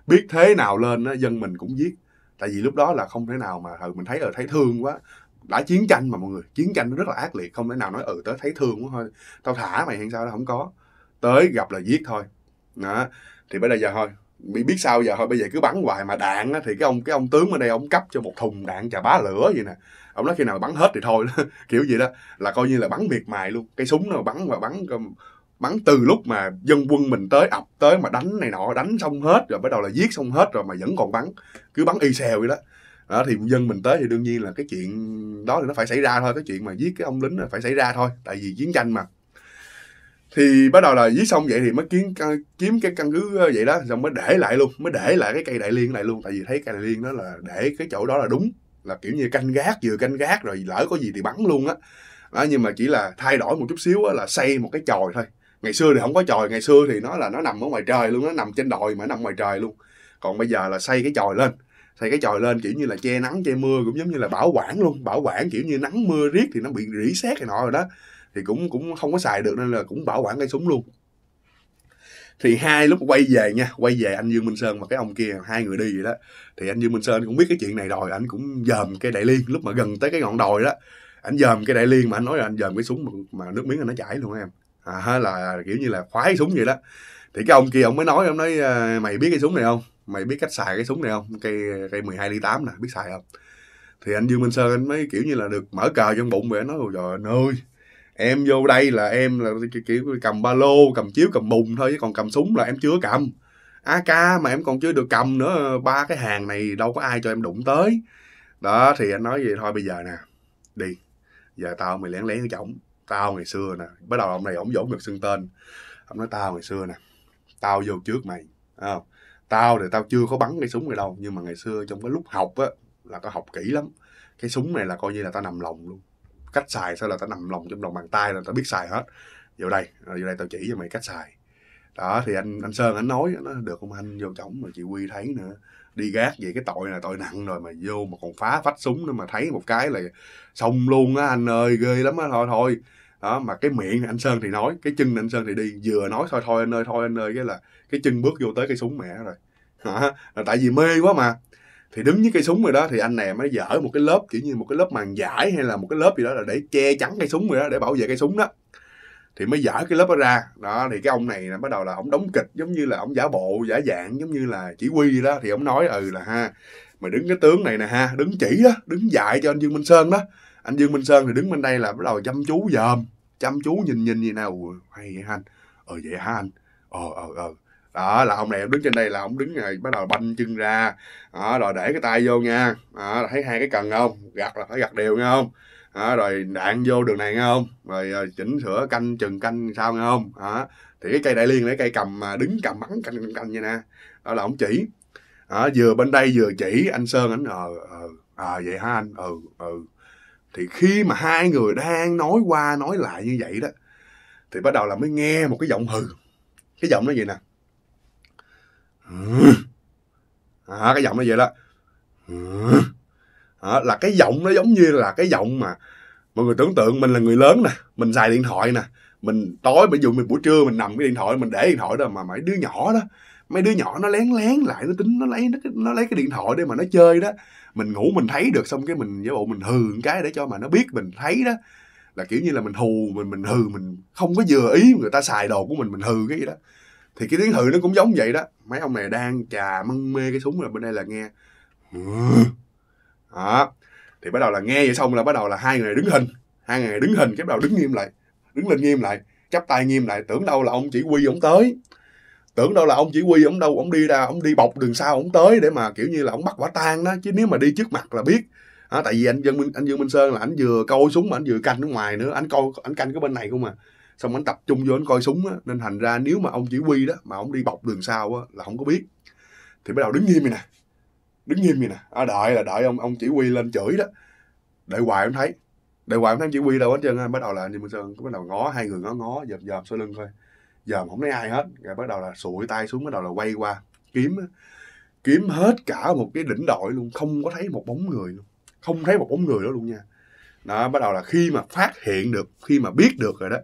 biết thế nào lên á, dân mình cũng giết tại vì lúc đó là không thể nào mà ừ, mình thấy ở ờ, thấy thương quá đã chiến tranh mà mọi người chiến tranh nó rất là ác liệt không thể nào nói ừ tới thấy thương quá thôi tao thả mày hiện sao đó không có tới gặp là giết thôi đó thì bây giờ thôi bị biết sao giờ thôi bây giờ cứ bắn hoài mà đạn á, thì cái ông cái ông tướng ở đây ông cấp cho một thùng đạn chà bá lửa vậy nè ông nói khi nào bắn hết thì thôi kiểu gì đó là coi như là bắn miệt mài luôn cái súng nó bắn và bắn bắn từ lúc mà dân quân mình tới ập tới mà đánh này nọ đánh xong hết rồi bắt đầu là giết xong hết rồi mà vẫn còn bắn cứ bắn y xèo vậy đó đó thì dân mình tới thì đương nhiên là cái chuyện đó thì nó phải xảy ra thôi cái chuyện mà giết cái ông lính là phải xảy ra thôi tại vì chiến tranh mà thì bắt đầu là giết xong vậy thì mới kiếm kiếm cái căn cứ ờ, vậy đó xong mới để lại luôn mới để lại cái cây đại liên này luôn tại vì thấy cây đại liên đó là để cái chỗ đó là đúng là kiểu như canh gác vừa canh gác rồi lỡ có gì thì bắn luôn á đó. đó nhưng mà chỉ là thay đổi một chút xíu á, là xây một cái chòi thôi ngày xưa thì không có chòi ngày xưa thì nó là nó nằm ở ngoài trời luôn nó nằm trên đồi mà nó nằm ngoài trời luôn còn bây giờ là xây cái chòi lên thì cái chòi lên kiểu như là che nắng che mưa cũng giống như là bảo quản luôn bảo quản kiểu như nắng mưa riết thì nó bị rỉ sét này nọ rồi đó thì cũng cũng không có xài được nên là cũng bảo quản cây súng luôn thì hai lúc quay về nha quay về anh dương minh sơn và cái ông kia hai người đi vậy đó thì anh dương minh sơn cũng biết cái chuyện này rồi anh cũng dòm cái đại liên lúc mà gần tới cái ngọn đồi đó anh dòm cái đại liên mà anh nói là anh dòm cái súng mà, nước miếng nó chảy luôn em à, là kiểu như là khoái súng vậy đó thì cái ông kia ông mới nói ông nói ờ, mày biết cái súng này không mày biết cách xài cái súng này không cây cây 12 ly 8 nè biết xài không thì anh Dương Minh Sơn anh mới kiểu như là được mở cờ trong bụng vậy nói rồi trời anh ơi em vô đây là em là kiểu, cầm ba lô cầm chiếu cầm bùng thôi chứ còn cầm súng là em chưa cầm AK mà em còn chưa được cầm nữa ba cái hàng này đâu có ai cho em đụng tới đó thì anh nói vậy thôi bây giờ nè đi giờ tao mày lén lén cái chổng tao ngày xưa nè bắt đầu ông này ổng dỗ ngực xưng tên ông nói tao ngày xưa nè tao vô trước mày không tao thì tao chưa có bắn cái súng này đâu nhưng mà ngày xưa trong cái lúc học á là tao học kỹ lắm cái súng này là coi như là tao nằm lòng luôn cách xài sao là tao nằm lòng trong lòng bàn tay là tao biết xài hết vô đây vô đây tao chỉ cho mày cách xài đó thì anh anh sơn anh nói nó được không anh vô trống mà chị quy thấy nữa đi gác vậy cái tội là tội nặng rồi mà vô mà còn phá vách súng nữa mà thấy một cái là xong luôn á anh ơi ghê lắm á thôi thôi đó mà cái miệng anh sơn thì nói cái chân anh sơn thì đi vừa nói thôi thôi anh ơi thôi anh ơi cái là cái chân bước vô tới cây súng mẹ rồi hả là tại vì mê quá mà thì đứng với cây súng rồi đó thì anh này mới dở một cái lớp kiểu như một cái lớp màn giải hay là một cái lớp gì đó là để che chắn cây súng rồi đó để bảo vệ cây súng đó thì mới dở cái lớp đó ra đó thì cái ông này là bắt đầu là ông đóng kịch giống như là ông giả bộ giả dạng giống như là chỉ huy đó thì ông nói ừ là ha mày đứng cái tướng này nè ha đứng chỉ đó đứng dạy cho anh dương minh sơn đó anh dương minh sơn thì đứng bên đây là bắt đầu chăm chú dòm chăm chú nhìn nhìn như nào hay vậy anh ờ vậy hả anh ờ ờ ờ đó là ông này đứng trên đây là ông đứng rồi à, bắt đầu banh chân ra đó, rồi để cái tay vô nha đó, thấy hai cái cần không gặt là phải gặt đều nghe không đó, rồi đạn vô đường này nghe không rồi à, chỉnh sửa canh chừng canh sao nghe không đó, thì cái cây đại liên là cây cầm mà đứng cầm bắn canh canh, canh vậy nè đó là ông chỉ đó, vừa bên đây vừa chỉ anh sơn ảnh ờ ờ à, vậy ha anh ừ ừ thì khi mà hai người đang nói qua nói lại như vậy đó thì bắt đầu là mới nghe một cái giọng hừ cái giọng nó vậy nè à, cái giọng nó vậy đó à, là cái giọng nó giống như là cái giọng mà mọi người tưởng tượng mình là người lớn nè mình xài điện thoại nè mình tối ví dụ mình buổi trưa mình nằm cái điện thoại mình để điện thoại đó mà mấy đứa nhỏ đó mấy đứa nhỏ nó lén lén lại nó tính nó lấy nó, nó lấy cái điện thoại để mà nó chơi đó mình ngủ mình thấy được xong cái mình với bộ mình hừ cái để cho mà nó biết mình thấy đó là kiểu như là mình hù mình mình hừ mình không có vừa ý người ta xài đồ của mình mình hừ cái gì đó thì cái tiếng hừ nó cũng giống vậy đó mấy ông này đang trà mân mê cái súng rồi bên đây là nghe đó thì bắt đầu là nghe vậy xong là bắt đầu là hai người đứng hình hai người đứng hình cái bắt đầu đứng nghiêm lại đứng lên nghiêm lại chắp tay nghiêm lại tưởng đâu là ông chỉ huy ông tới tưởng đâu là ông chỉ huy ông đâu ông đi ra ông đi bọc đường sau ông tới để mà kiểu như là ông bắt quả tang đó chứ nếu mà đi trước mặt là biết à, tại vì anh dân anh dương minh sơn là anh vừa câu súng mà anh vừa canh ở ngoài nữa anh coi anh canh cái bên này không mà xong anh tập trung vô anh coi súng á nên thành ra nếu mà ông chỉ huy đó mà ông đi bọc đường sau á là không có biết thì bắt đầu đứng nghiêm vậy nè đứng nghiêm vậy nè à, đợi là đợi ông ông chỉ huy lên chửi đó đợi hoài ông thấy đợi hoài ông thấy chỉ huy đâu hết trơn á bắt đầu là anh Diêm Sơn bắt đầu ngó hai người ngó ngó dòm dòm sau lưng thôi dòm không thấy ai hết rồi bắt đầu là sụi tay xuống bắt đầu là quay qua kiếm kiếm hết cả một cái đỉnh đội luôn không có thấy một bóng người luôn không thấy một bóng người đó luôn nha đó bắt đầu là khi mà phát hiện được khi mà biết được rồi đó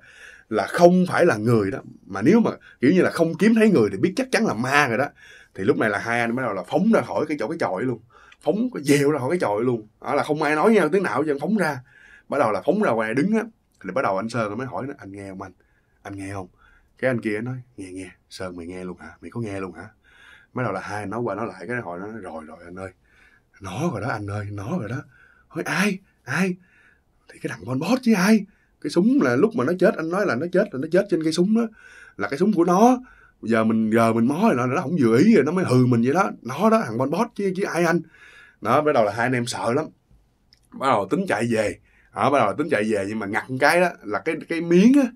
là không phải là người đó mà nếu mà kiểu như là không kiếm thấy người thì biết chắc chắn là ma rồi đó thì lúc này là hai anh bắt đầu là phóng ra khỏi cái chỗ cái chòi luôn phóng cái dèo ra khỏi cái chòi luôn đó là không ai nói nhau tiếng nào chứ phóng ra bắt đầu là phóng ra ngoài đứng á thì bắt đầu anh sơn mới hỏi nó anh nghe không anh anh nghe không cái anh kia nói nghe nghe sơn mày nghe luôn hả mày có nghe luôn hả bắt đầu là hai nói qua nói lại cái hồi nó nói, rồi rồi anh ơi nó rồi đó anh ơi nó rồi đó hỏi ai ai thì cái thằng con bót chứ ai cái súng là lúc mà nó chết anh nói là nó chết là nó chết trên cái súng đó là cái súng của nó giờ mình giờ mình mó rồi nó không vừa ý rồi nó mới hừ mình vậy đó nó đó thằng bon bót chứ chứ ai anh nó bắt đầu là hai anh em sợ lắm bắt đầu tính chạy về đó, bắt đầu tính chạy về nhưng mà ngặt cái đó là cái cái miếng á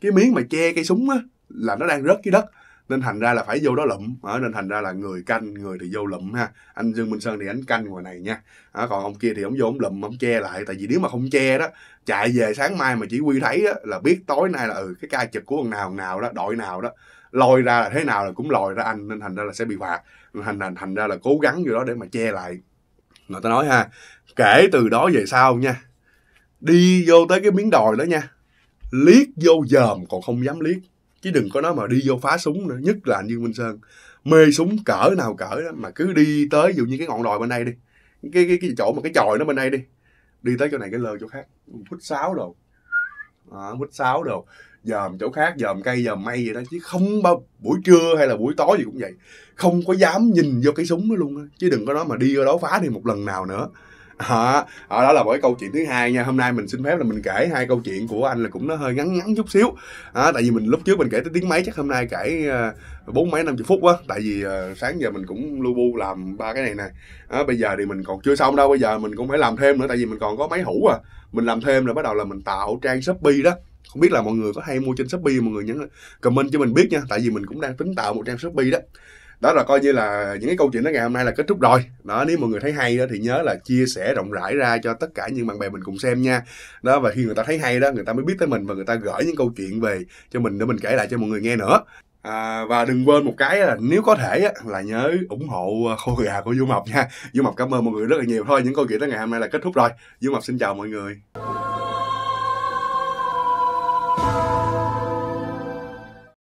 cái miếng mà che cây súng á là nó đang rớt dưới đất nên thành ra là phải vô đó lụm ở nên thành ra là người canh người thì vô lụm ha anh dương minh sơn thì anh canh ngoài này nha à, còn ông kia thì ông vô ông lụm ông che lại tại vì nếu mà không che đó chạy về sáng mai mà chỉ huy thấy đó, là biết tối nay là ừ cái ca trực của ông nào nào đó đội nào đó lôi ra là thế nào là cũng lòi ra anh nên thành ra là sẽ bị phạt thành thành thành ra là cố gắng gì đó để mà che lại người ta nói ha kể từ đó về sau nha đi vô tới cái miếng đồi đó nha liếc vô dòm còn không dám liếc chứ đừng có nói mà đi vô phá súng nữa nhất là anh Dương Minh Sơn mê súng cỡ nào cỡ đó mà cứ đi tới dụ như cái ngọn đồi bên đây đi cái cái cái chỗ mà cái chòi nó bên đây đi đi tới chỗ này cái lơ chỗ khác phút sáu đồ à, phút sáu đồ dòm chỗ khác dòm cây dòm mây vậy đó chứ không bao buổi trưa hay là buổi tối gì cũng vậy không có dám nhìn vô cái súng đó luôn chứ đừng có nói mà đi ở đó phá đi một lần nào nữa à, đó là một câu chuyện thứ hai nha hôm nay mình xin phép là mình kể hai câu chuyện của anh là cũng nó hơi ngắn ngắn chút xíu à, tại vì mình lúc trước mình kể tới tiếng mấy chắc hôm nay kể ờ, bốn mấy năm chục phút quá tại vì uh, sáng giờ mình cũng lu bu làm ba cái này nè à, bây giờ thì mình còn chưa xong đâu bây giờ mình cũng phải làm thêm nữa tại vì mình còn có máy hũ à mình làm thêm rồi bắt đầu là mình tạo trang shopee đó không biết là mọi người có hay mua trên shopee mọi người nhấn comment cho mình biết nha tại vì mình cũng đang tính tạo một trang shopee đó đó là coi như là những cái câu chuyện đó ngày hôm nay là kết thúc rồi đó nếu mọi người thấy hay đó thì nhớ là chia sẻ rộng rãi ra cho tất cả những bạn bè mình cùng xem nha đó và khi người ta thấy hay đó người ta mới biết tới mình và người ta gửi những câu chuyện về cho mình để mình kể lại cho mọi người nghe nữa À, và đừng quên một cái là nếu có thể là nhớ ủng hộ khô gà của Du mập nha. Du mập cảm ơn mọi người rất là nhiều thôi. Những câu chuyện tới ngày hôm nay là kết thúc rồi. Du mập xin chào mọi người.